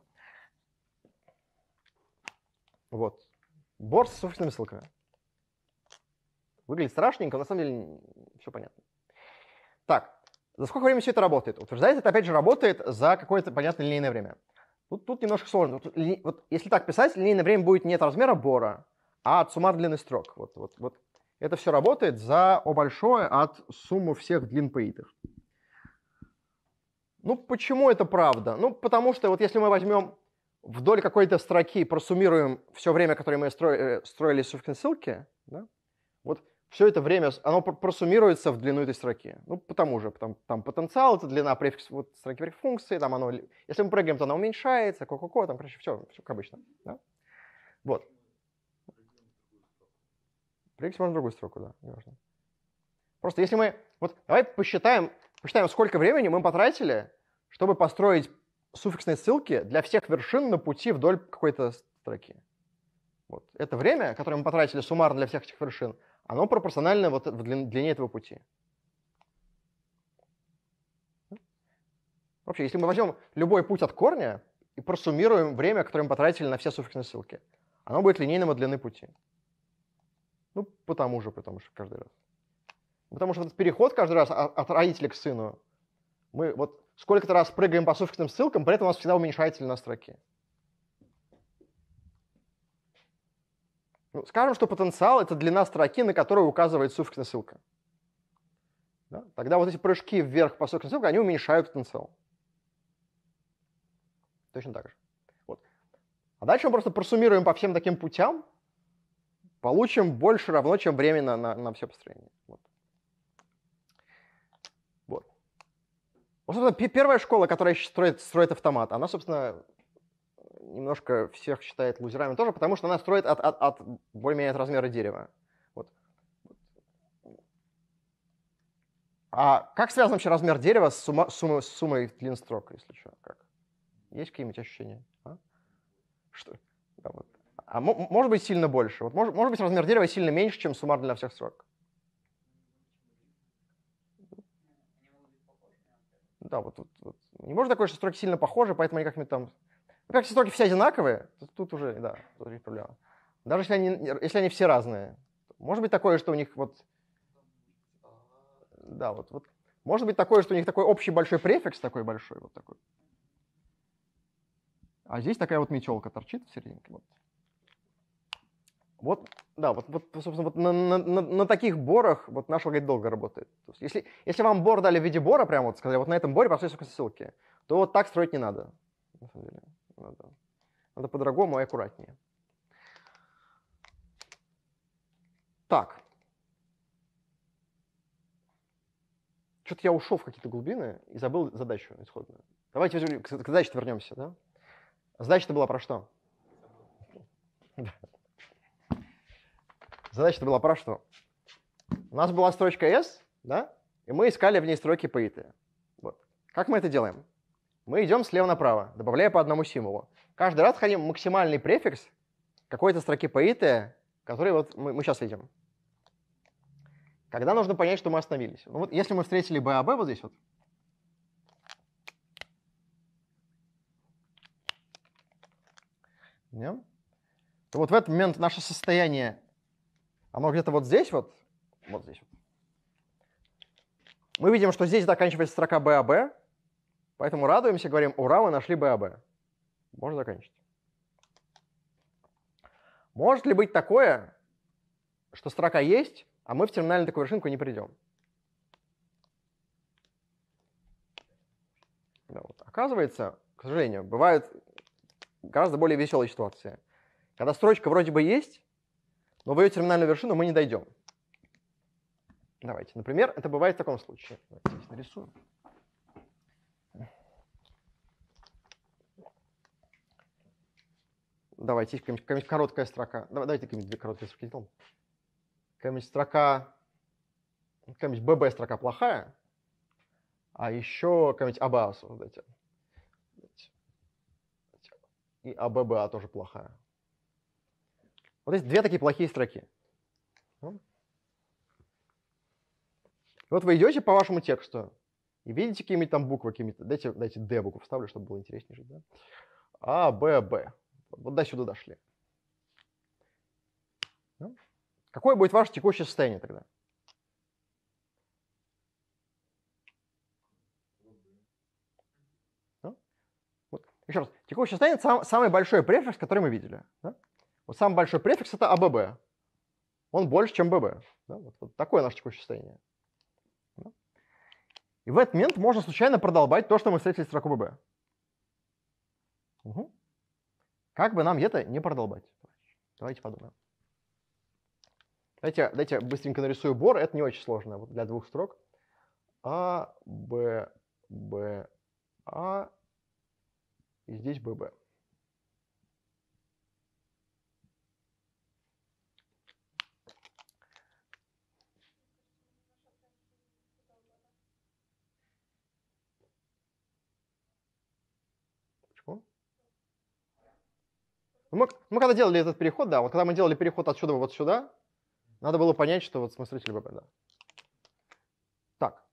Вот. Борт с суффиксными ссылками. Выглядит страшненько, но на самом деле все понятно. Так, за сколько времени все это работает? Утверждается, это опять же работает за какое-то понятное линейное время. Тут, тут немножко сложно. Тут, вот, если так писать, линейное время будет нет размера бора, а от суммар длины строк. Вот, вот, вот. Это все работает за О большое от суммы всех длин поитых. Ну, почему это правда? Ну, потому что вот если мы возьмем вдоль какой-то строки, просуммируем все время, которое мы э, строили, строили ссылки да, вот все это время, оно просуммируется в длину этой строки. Ну, потому же, там, там потенциал, это длина префикс, вот, строки префикс функции, там оно, если мы прыгаем, то оно уменьшается, ко-ко-ко, там, короче, все, все как обычно. Да? Вот. Перевести можно другую строку, да, неважно. Просто если мы... Вот давай посчитаем, посчитаем, сколько времени мы потратили, чтобы построить суффиксные ссылки для всех вершин на пути вдоль какой-то строки. Вот. Это время, которое мы потратили суммарно для всех этих вершин, оно пропорционально вот в длине этого пути. Вообще, если мы возьмем любой путь от корня и просуммируем время, которое мы потратили на все суффиксные ссылки, оно будет линейным от длины пути. Ну, потому же, потому что каждый раз. Потому что этот переход каждый раз от родителя к сыну, мы вот сколько-то раз прыгаем по суффиксным ссылкам, при этом у нас всегда уменьшается на строке. Ну, скажем, что потенциал — это длина строки, на которую указывает суффиксная ссылка. Да? Тогда вот эти прыжки вверх по суффиксной ссылке, они уменьшают потенциал. Точно так же. Вот. А дальше мы просто просуммируем по всем таким путям — Получим больше равно, чем время на, на все построение. Вот. вот. Вот, собственно, первая школа, которая строит, строит автомат, она, собственно, немножко всех считает лузерами тоже, потому что она строит от, от, от более-менее от размера дерева. Вот. А как связан вообще размер дерева с, сумма, с, суммой, с суммой длин строк, если что? Как? Есть какие-нибудь ощущения? А? Что? Да, вот. А может быть сильно больше. Вот может, может быть размер дерева сильно меньше, чем суммарно для всех строк. Да, вот, вот, вот. Не может такое, что строки сильно похожи, поэтому они как-нибудь там... Во-первых, если строки все одинаковые, то тут уже, да, тут есть проблема. Даже если они, если они все разные. Может быть такое, что у них вот... Да, вот, вот. Может быть такое, что у них такой общий большой префикс такой большой, вот такой. А здесь такая вот метелка торчит в серединке. Вот. Вот, да, вот, вот собственно, вот на, на, на, таких борах вот наш алгоритм долго работает. То есть, если, если вам бор дали в виде бора, прямо вот сказали, вот на этом боре пошли ссылки, то вот так строить не надо. На самом деле, надо, надо по-другому и аккуратнее. Так. Что-то я ушел в какие-то глубины и забыл задачу исходную. Давайте к задаче вернемся, да? Задача-то была про что? (laughs) Да задача была про что? У нас была строчка S, да, и мы искали в ней строки поиты. Вот. Как мы это делаем? Мы идем слева направо, добавляя по одному символу. Каждый раз ходим максимальный префикс какой-то строки поиты, который вот мы, мы сейчас видим. Когда нужно понять, что мы остановились? Ну, вот если мы встретили BAB «А», вот здесь вот, yeah, то вот в этот момент наше состояние а Оно где-то вот здесь вот, вот здесь вот. Мы видим, что здесь заканчивается строка BAB, а поэтому радуемся, говорим, ура, мы нашли BAB. А Можно заканчивать". Может ли быть такое, что строка есть, а мы в терминальную такую вершинку не придем? Да, вот. Оказывается, к сожалению, бывают гораздо более веселые ситуации. Когда строчка вроде бы есть, но в ее терминальную вершину мы не дойдем. Давайте, например, это бывает в таком случае. Давайте здесь нарисуем. Давайте какая-нибудь, какая короткая строка. Давайте какие-нибудь две короткие строки сделаем. Какая-нибудь строка, какая-нибудь ББ строка плохая, а еще какая-нибудь вот эти. И АББА тоже плохая. Вот есть две такие плохие строки. Ну. Вот вы идете по вашему тексту и видите какие-нибудь там буквы, какие-нибудь, дайте, дайте D букву вставлю, чтобы было интереснее жить, да? А, Б, Б. Вот до сюда дошли. Да? Ну. Какое будет ваше текущее состояние тогда? Да? Ну. Вот. Еще раз, текущее состояние сам, самый большой префикс, который мы видели. Да? Вот самый большой префикс это АББ. Он больше, чем ББ. Да? Вот, вот такое наше текущее состояние. Да? И в этот момент можно случайно продолбать то, что мы встретили строку ББ. Угу. Как бы нам это не продолбать? Давайте подумаем. Давайте, давайте быстренько нарисую бор. Это не очень сложно вот для двух строк. А, Б, Б, А. И здесь ББ. Мы, мы когда делали этот переход, да, вот когда мы делали переход отсюда вот сюда, надо было понять, что вот смыслитель ВП, да. Так.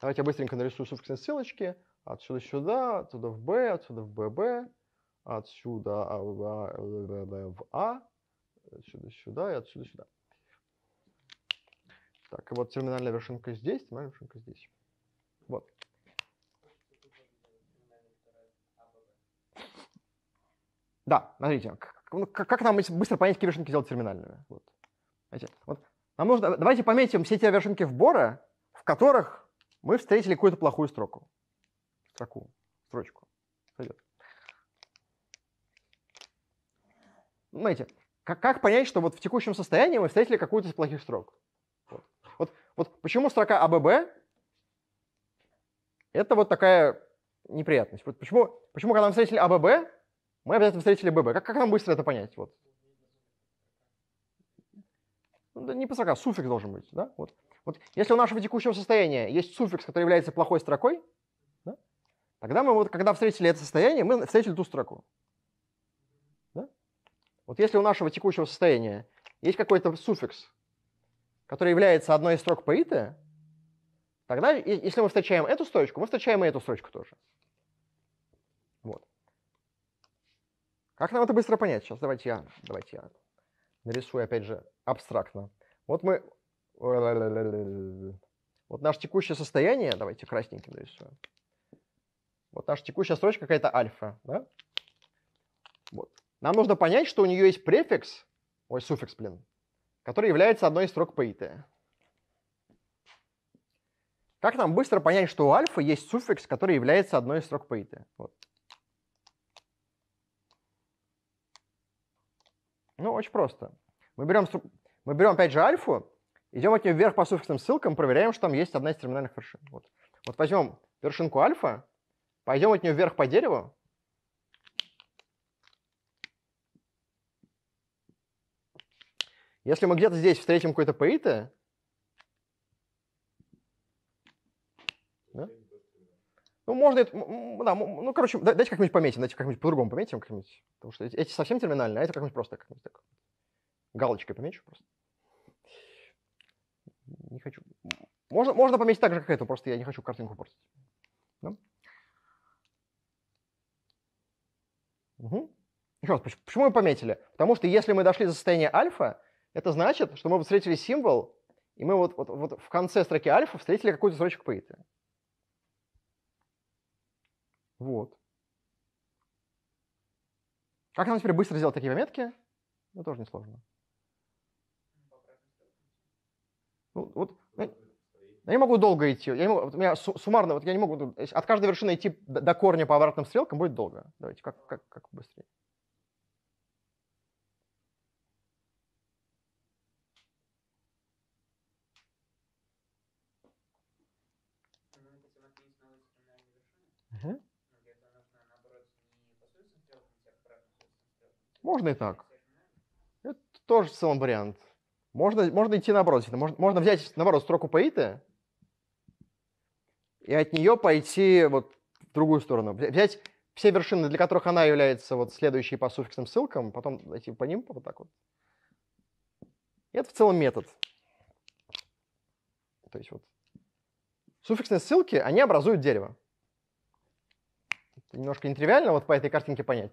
Давайте я быстренько нарисую суффиксные ссылочки. Отсюда сюда, отсюда в B, отсюда в ББ, отсюда а, а, в А, отсюда сюда и отсюда сюда. Так, и вот терминальная вершинка здесь, терминальная вершинка здесь. Вот. Да, смотрите, как, ну, как нам быстро понять, какие вершинки сделать терминальными? Вот. Знаете, вот. Нам нужно, давайте пометим все те вершинки вбора, в которых мы встретили какую-то плохую строку. Строку, строчку. Пойдет. Знаете, как, как понять, что вот в текущем состоянии мы встретили какую-то из плохих строк? Вот. Вот, вот почему строка АББ это вот такая неприятность? Почему, почему когда мы встретили АББ, мы обязательно встретили ББ. Как, как нам быстро это понять? Вот. Ну, да не по строкам, суффикс должен быть. Да? Вот. Вот. Если у нашего текущего состояния есть суффикс, который является плохой строкой, да? тогда мы, вот, когда встретили это состояние, мы встретили ту строку. Да? Вот если у нашего текущего состояния есть какой-то суффикс, который является одной из строк ПИТа, тогда, если мы встречаем эту строчку, мы встречаем и эту строчку тоже. Как нам это быстро понять? Сейчас давайте я, давайте я нарисую, опять же, абстрактно. Вот мы... Вот наше текущее состояние, давайте красненьким нарисую. Вот наша текущая строчка какая-то альфа, да? Вот. Нам нужно понять, что у нее есть префикс, ой, суффикс, блин, который является одной из строк pt. Как нам быстро понять, что у альфа есть суффикс, который является одной из строк pt? Вот. Ну, очень просто. Мы берем, мы берем опять же, альфу, идем от нее вверх по суффиксным ссылкам, проверяем, что там есть одна из терминальных вершин. Вот, вот возьмем вершинку альфа, пойдем от нее вверх по дереву, Если мы где-то здесь встретим какой-то пейте, Ну, можно это... Да, ну, короче, дайте как-нибудь пометим, дайте как-нибудь по-другому пометим как-нибудь. Потому что эти совсем терминальные, а это как-нибудь просто как-нибудь так. Галочкой помечу просто. Не хочу. Можно, можно пометить так же, как это, просто я не хочу картинку портить. Да? Угу. Еще раз, почему мы пометили? Потому что если мы дошли до состояния альфа, это значит, что мы встретили символ, и мы вот, вот, вот в конце строки альфа встретили какую-то строчку пейта. Вот. Как нам теперь быстро сделать такие пометки? Это ну, тоже несложно. Ну, вот, ну, я, не могу долго идти. Я не могу, вот у меня суммарно, вот я не могу, э, от каждой вершины идти до, до корня по обратным стрелкам будет долго. Давайте, как, как, как быстрее. Можно и так. Это тоже в целом вариант. Можно, можно идти наоборот. Можно, можно взять, наоборот, строку Паиты и от нее пойти вот в другую сторону. Взять все вершины, для которых она является вот следующей по суффиксным ссылкам, потом зайти по ним вот так вот. И это в целом метод. То есть вот суффиксные ссылки, они образуют дерево. Это немножко нетривиально вот по этой картинке понять.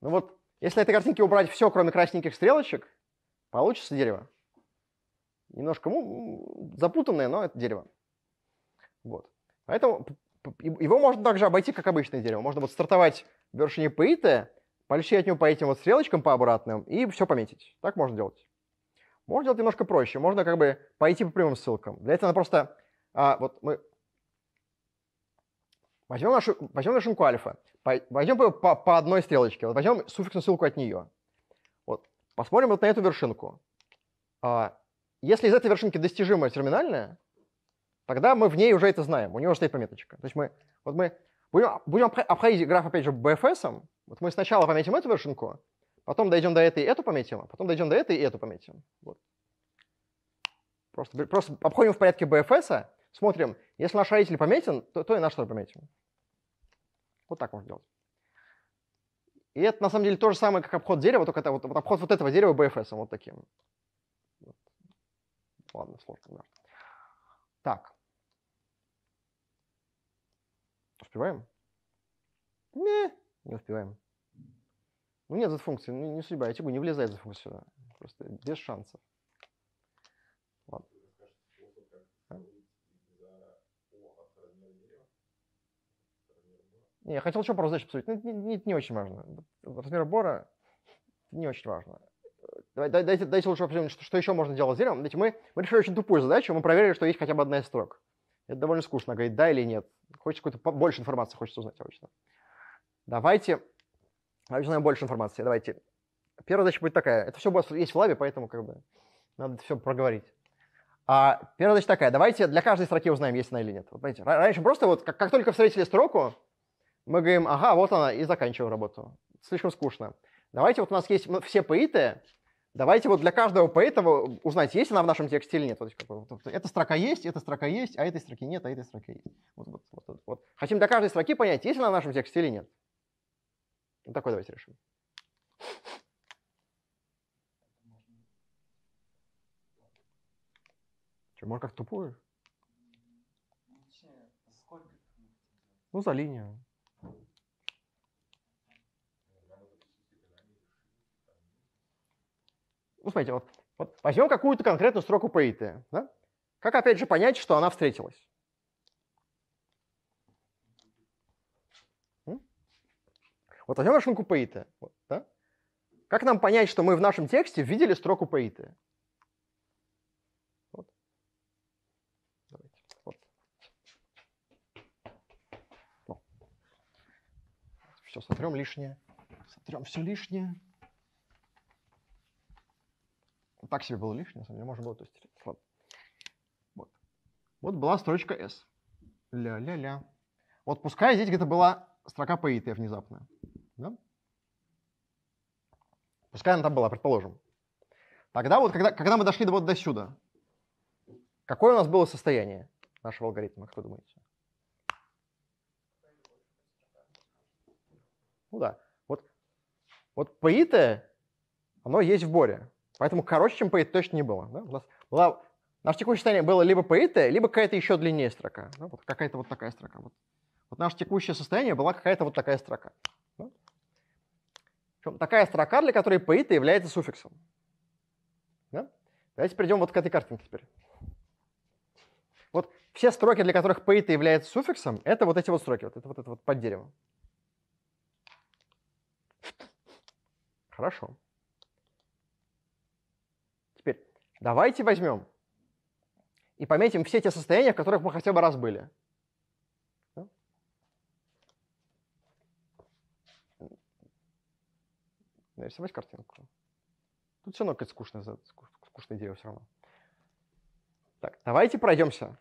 Ну вот, если на этой картинке убрать все, кроме красненьких стрелочек, получится дерево. Немножко ну, запутанное, но это дерево. Вот. Поэтому его можно также обойти, как обычное дерево. Можно вот стартовать в вершине ПИТ, польщи от него по этим вот стрелочкам по обратным и все пометить. Так можно делать. Можно делать немножко проще. Можно как бы пойти по прямым ссылкам. Для этого надо просто... А, вот мы Возьмем нашу, возьмем нашу ошибку альфа, возьмем по, по, по одной стрелочке, вот возьмем суффиксную ссылку от нее. Вот. Посмотрим вот на эту вершинку. А, если из этой вершинки достижимая терминальная, тогда мы в ней уже это знаем, у нее уже стоит пометочка. То есть мы, вот мы будем, будем обходить граф, опять же, BFS, вот мы сначала пометим эту вершинку, потом дойдем до этой и эту пометим, а потом дойдем до этой и эту пометим. Вот. Просто, просто обходим в порядке BFS, смотрим, если наш родитель пометен, то, то и наш тоже пометен. Вот так можно делать. И это на самом деле то же самое, как обход дерева, только это вот, вот обход вот этого дерева BFS, вот таким. Вот. Ладно, сложно, да. Так. Успеваем? Не, не успеваем. Ну нет, за функции, ну не судьба, я тягу не влезает за функцию. Просто без шансов. Не, я хотел еще пару задач обсудить, но это не, не, не очень важно. Размер бора не очень важно. Давайте, дайте, дайте лучше определить, что, что еще можно делать с деревом. Дайте, мы, мы решили очень тупую задачу, мы проверили, что есть хотя бы одна из строк. Это довольно скучно, говорит, да или нет. Хочется какой-то больше информации, хочется узнать обычно. Давайте, давайте узнаем больше информации. Давайте. Первая задача будет такая. Это все будет есть в лабе, поэтому как бы надо это все проговорить. А, первая задача такая. Давайте для каждой строки узнаем, есть она или нет. Вот, понимаете, раньше просто вот как, как только встретили строку, мы говорим, ага, вот она, и заканчиваем работу. Слишком скучно. Давайте вот у нас есть все поэты, давайте вот для каждого поэта узнать, есть она в нашем тексте или нет. Вот, как типа, бы, вот, эта строка есть, эта строка есть, а этой строки нет, а этой строки есть. Вот, вот, вот, вот. Хотим для каждой строки понять, есть она в нашем тексте или нет. Вот такой давайте решим. Че, можно как тупую? Ну, за линию. ну, смотрите, вот, вот возьмем какую-то конкретную строку Paid. Да? Как, опять же, понять, что она встретилась? Вот возьмем машинку Paid. Вот, да? Как нам понять, что мы в нашем тексте видели строку Paid? Вот. Вот. Все, сотрем лишнее. Сотрем все лишнее. Ну, так себе было лишнее, на самом деле, можно было тестить. Ладно. Вот. вот была строчка S. Ля-ля-ля. Вот пускай здесь где-то была строка PIT внезапная. Да? Пускай она там была, предположим. Тогда вот, когда, когда мы дошли до вот до сюда, какое у нас было состояние нашего алгоритма, как вы думаете? Ну да. Вот, вот ПИТ, оно есть в боре. Поэтому короче, чем paid, точно не было. Да? У нас была, наше текущее состояние было либо paid, либо какая-то еще длиннее строка. Да? Вот какая-то вот такая строка. Вот. вот наше текущее состояние была какая-то вот такая строка. Да? Причем такая строка, для которой paid является суффиксом. Да? Давайте перейдем вот к этой картинке теперь. Вот все строки, для которых paid является суффиксом, это вот эти вот строки, вот это вот это вот под деревом. Хорошо. Давайте возьмем и пометим все те состояния, в которых мы хотя бы раз были. Нарисовать картинку. Тут все равно какая-то скучная, скучная идея все равно. Так, давайте пройдемся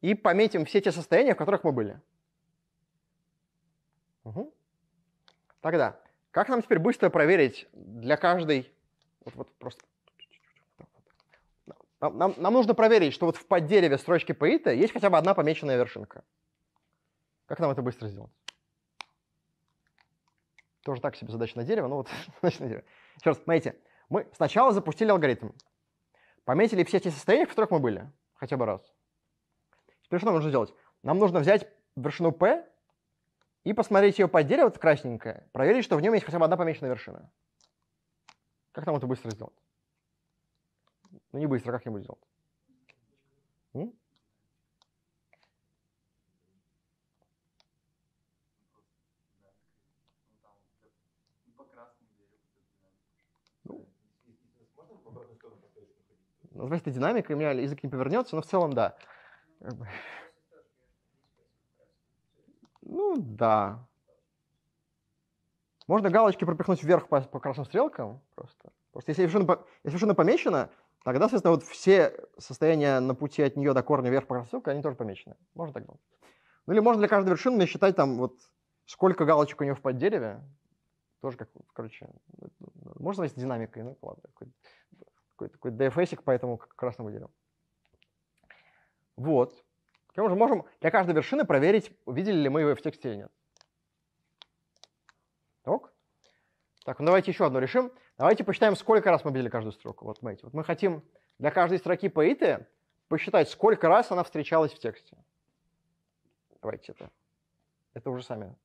и пометим все те состояния, в которых мы были. Угу. Тогда, как нам теперь быстро проверить для каждой... Вот, вот просто нам, нам, нужно проверить, что вот в поддереве строчки поита есть хотя бы одна помеченная вершинка. Как нам это быстро сделать? Тоже так себе задача на дерево, но ну вот (laughs) задача на дерево. Еще раз, смотрите, мы сначала запустили алгоритм. Пометили все те состояния, в которых мы были, хотя бы раз. Теперь что нам нужно сделать? Нам нужно взять вершину P и посмотреть ее под дерево, вот красненькое, проверить, что в нем есть хотя бы одна помеченная вершина. Как нам это быстро сделать? Ну, не быстро, как-нибудь сделать. М? Ну, назвать это динамикой, у меня язык не повернется, но в целом да. Ну да. Можно галочки пропихнуть вверх по, по красным стрелкам просто. Просто если совершенно если вершина помечена, Тогда, соответственно, вот все состояния на пути от нее до корня вверх по рассылке, они тоже помечены. Можно так делать. Ну или можно для каждой вершины насчитать там вот сколько галочек у нее в поддереве. Тоже как, короче, можно с динамикой, ну ладно, какой-то такой, такой DFS-ик по этому красному дереву. Вот. Таким же можем для каждой вершины проверить, видели ли мы ее в тексте или нет. Так. Так, ну давайте еще одно решим. Давайте посчитаем, сколько раз мы видели каждую строку. Вот, смотрите, вот мы хотим для каждой строки поэты посчитать, сколько раз она встречалась в тексте. Давайте это. Это уже сами.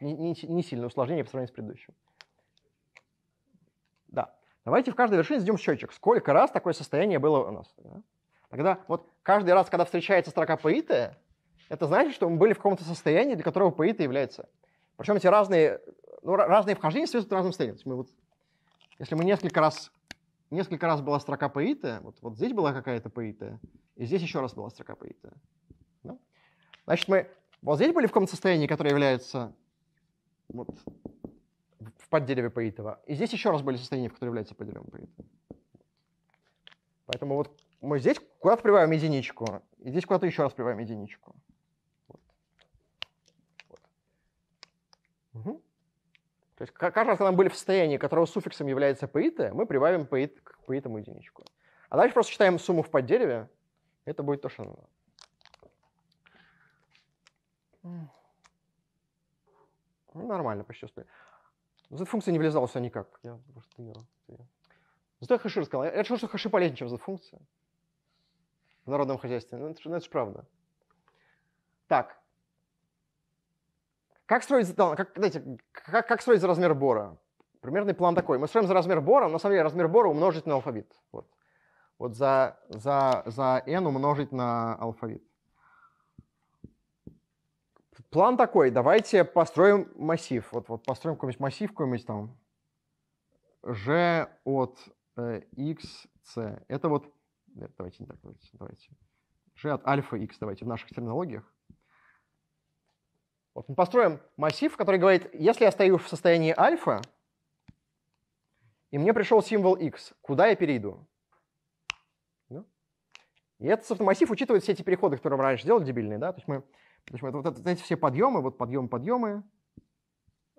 Не, не, не сильное усложнение по сравнению с предыдущим. Да. Давайте в каждой вершине сделаем счетчик. Сколько раз такое состояние было у нас. Да? Тогда вот каждый раз, когда встречается строка поэта, это значит, что мы были в каком-то состоянии, для которого поэта является. Причем эти разные, ну, разные вхождения связаны с разным состоянием. То есть мы вот если мы несколько раз, несколько раз была строка поитая, вот, вот здесь была какая-то поитая, и здесь еще раз была строка поитая. Да? Ну, значит, мы вот здесь были в каком-то состоянии, которое является вот, в поддереве поитого, и здесь еще раз были состояния, в которые является поддеревом поитого. Поэтому вот мы здесь куда-то приваем единичку, и здесь куда-то еще раз приваем единичку. То есть каждый раз, когда мы были в состоянии, которого суффиксом является pt, мы прибавим pt к поитому единичку. А дальше просто считаем сумму в поддереве. Это будет то, что надо. Ну, нормально почти успели. Z-функция не влезала сюда никак. Я просто ее... Зато я хэши рассказал. Я решил, что хэши полезнее, чем Z-функция. В народном хозяйстве. Ну, это, ну, это же правда. Так, как строить, да, ну, как, знаете, как, как строить размер бора? Примерный план такой. Мы строим за размер бора, но на самом деле размер бора умножить на алфавит. Вот, вот за, за, за n умножить на алфавит. План такой, давайте построим массив. Вот, вот построим какой-нибудь массив, какой-нибудь там g от э, x, c. Это вот, нет, давайте не так, давайте, давайте. g от альфа x, давайте в наших терминологиях. Вот мы построим массив, который говорит, если я стою в состоянии альфа, и мне пришел символ x, куда я перейду? Да? И этот, собственно, массив учитывает все эти переходы, которые мы раньше делали, дебильные, да? То есть мы, то есть мы вот, вот эти все подъемы, вот подъем, подъемы.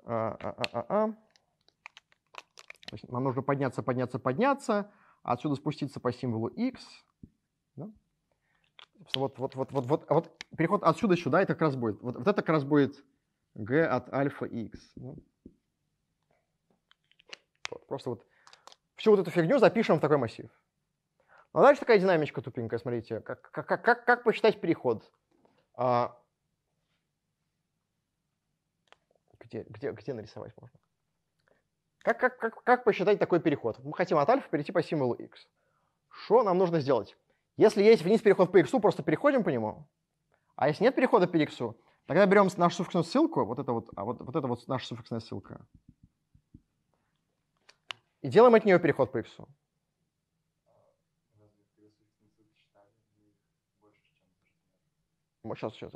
А, а, а, а, а. То есть нам нужно подняться, подняться, подняться, а отсюда спуститься по символу x. Да? Вот, вот, вот, вот, вот, а вот переход отсюда сюда, это как раз будет. Вот, вот это как раз будет g от альфа x. Ну. Вот, просто вот всю вот эту фигню запишем в такой массив. Ну, а дальше такая динамичка тупенькая, смотрите. Как, как, как, как, как посчитать переход? А, где, где, где нарисовать можно? Как, как, как, как посчитать такой переход? Мы хотим от альфа перейти по символу x. Что нам нужно сделать? Если есть вниз переход по x, просто переходим по нему. А если нет перехода по X, тогда берем нашу суффиксную ссылку, вот это вот, а вот, вот это вот наша суффиксная ссылка, и делаем от нее переход по X. Сейчас, сейчас.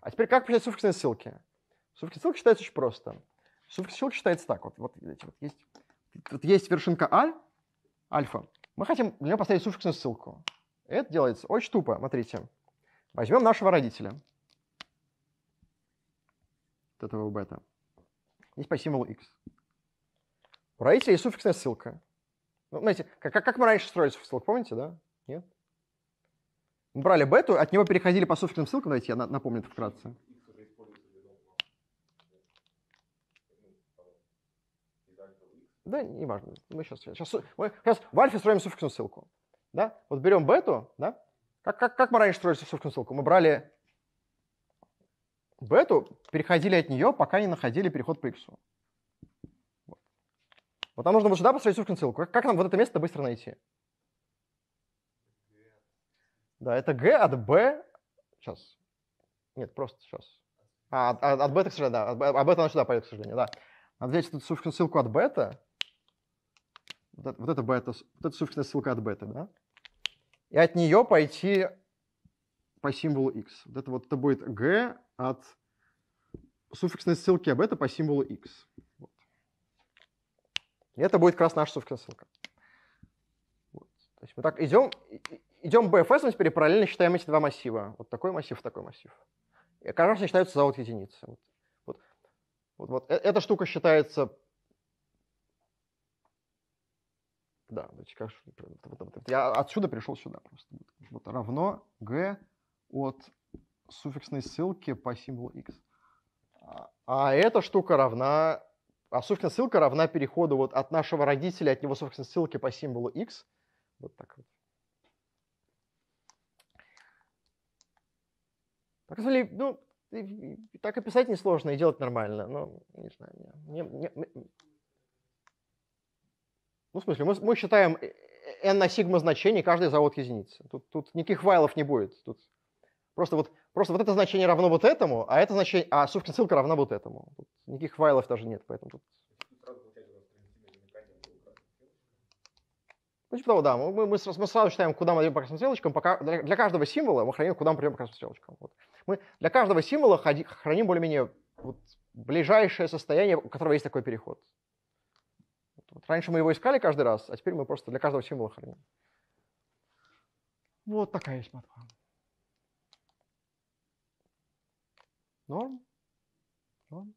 А теперь как писать суффиксные ссылки? Суффиксные ссылки считается очень просто. Суффикс ссылки считается так. Вот, вот, видите, вот есть, вот есть вершинка аль, альфа. Мы хотим для нее поставить суффиксную ссылку. Это делается очень тупо. Смотрите. Возьмем нашего родителя. Вот этого бета. Здесь по символу x. У родителя есть суффиксная ссылка. Ну, знаете, как, как, мы раньше строили ссылку, помните, да? Нет? Мы брали бету, от него переходили по суффиксным ссылкам, давайте я на, напомню это вкратце. Да, не важно. Мы сейчас, сейчас, мы сейчас в альфе строим суффиксную ссылку. Да? Вот берем бету, да? Как, как, как мы раньше строили собственную ссылку? Мы брали бету, переходили от нее, пока не находили переход по иксу. Вот. вот нам нужно вот сюда построить собственную ссылку. Как, как нам вот это место быстро найти? Да, это G от B. Сейчас. Нет, просто сейчас. А, от, от, бета, к сожалению, да. От, от бета она сюда пойдет, к сожалению, да. Ответьте тут собственную ссылку от бета. Вот это, вот это бета, вот это собственная ссылка от бета, да? и от нее пойти по символу x. Вот это вот это будет g от суффиксной ссылки об а это по символу x. Вот. И это будет как раз наша суффиксная ссылка. Вот. То есть мы так идем, идем BFS, мы теперь параллельно считаем эти два массива. Вот такой массив, такой массив. И каждый считаются за вот единицы. Вот. Вот. Вот. Э, эта штука считается Да, как, вот, вот, вот. я отсюда пришел сюда просто. Вот равно g от суффиксной ссылки по символу x. А, а, эта штука равна... А суффиксная ссылка равна переходу вот от нашего родителя, от него суффиксной ссылки по символу x. Вот так вот. Так, ну, так описать несложно, и делать нормально. Но, не знаю, мне, мне, мне, ну, в смысле, мы, мы считаем э, э, n на сигма значение каждой за от единицы. Тут, тут никаких вайлов не будет. Тут просто, вот, просто вот это значение равно вот этому, а это значение, а сувкин ссылка равна вот этому. Тут никаких вайлов даже нет, поэтому тут... Ну, типа того, да, мы, мы, сразу, мы сразу считаем, куда мы идем по красным стрелочкам. Пока для, для каждого символа мы храним, куда мы придем по красным стрелочкам. Вот. Мы для каждого символа ходи, храним более-менее вот, ближайшее состояние, у которого есть такой переход. Вот раньше мы его искали каждый раз, а теперь мы просто для каждого символа храним. Вот такая есть матва. Норм? Норм?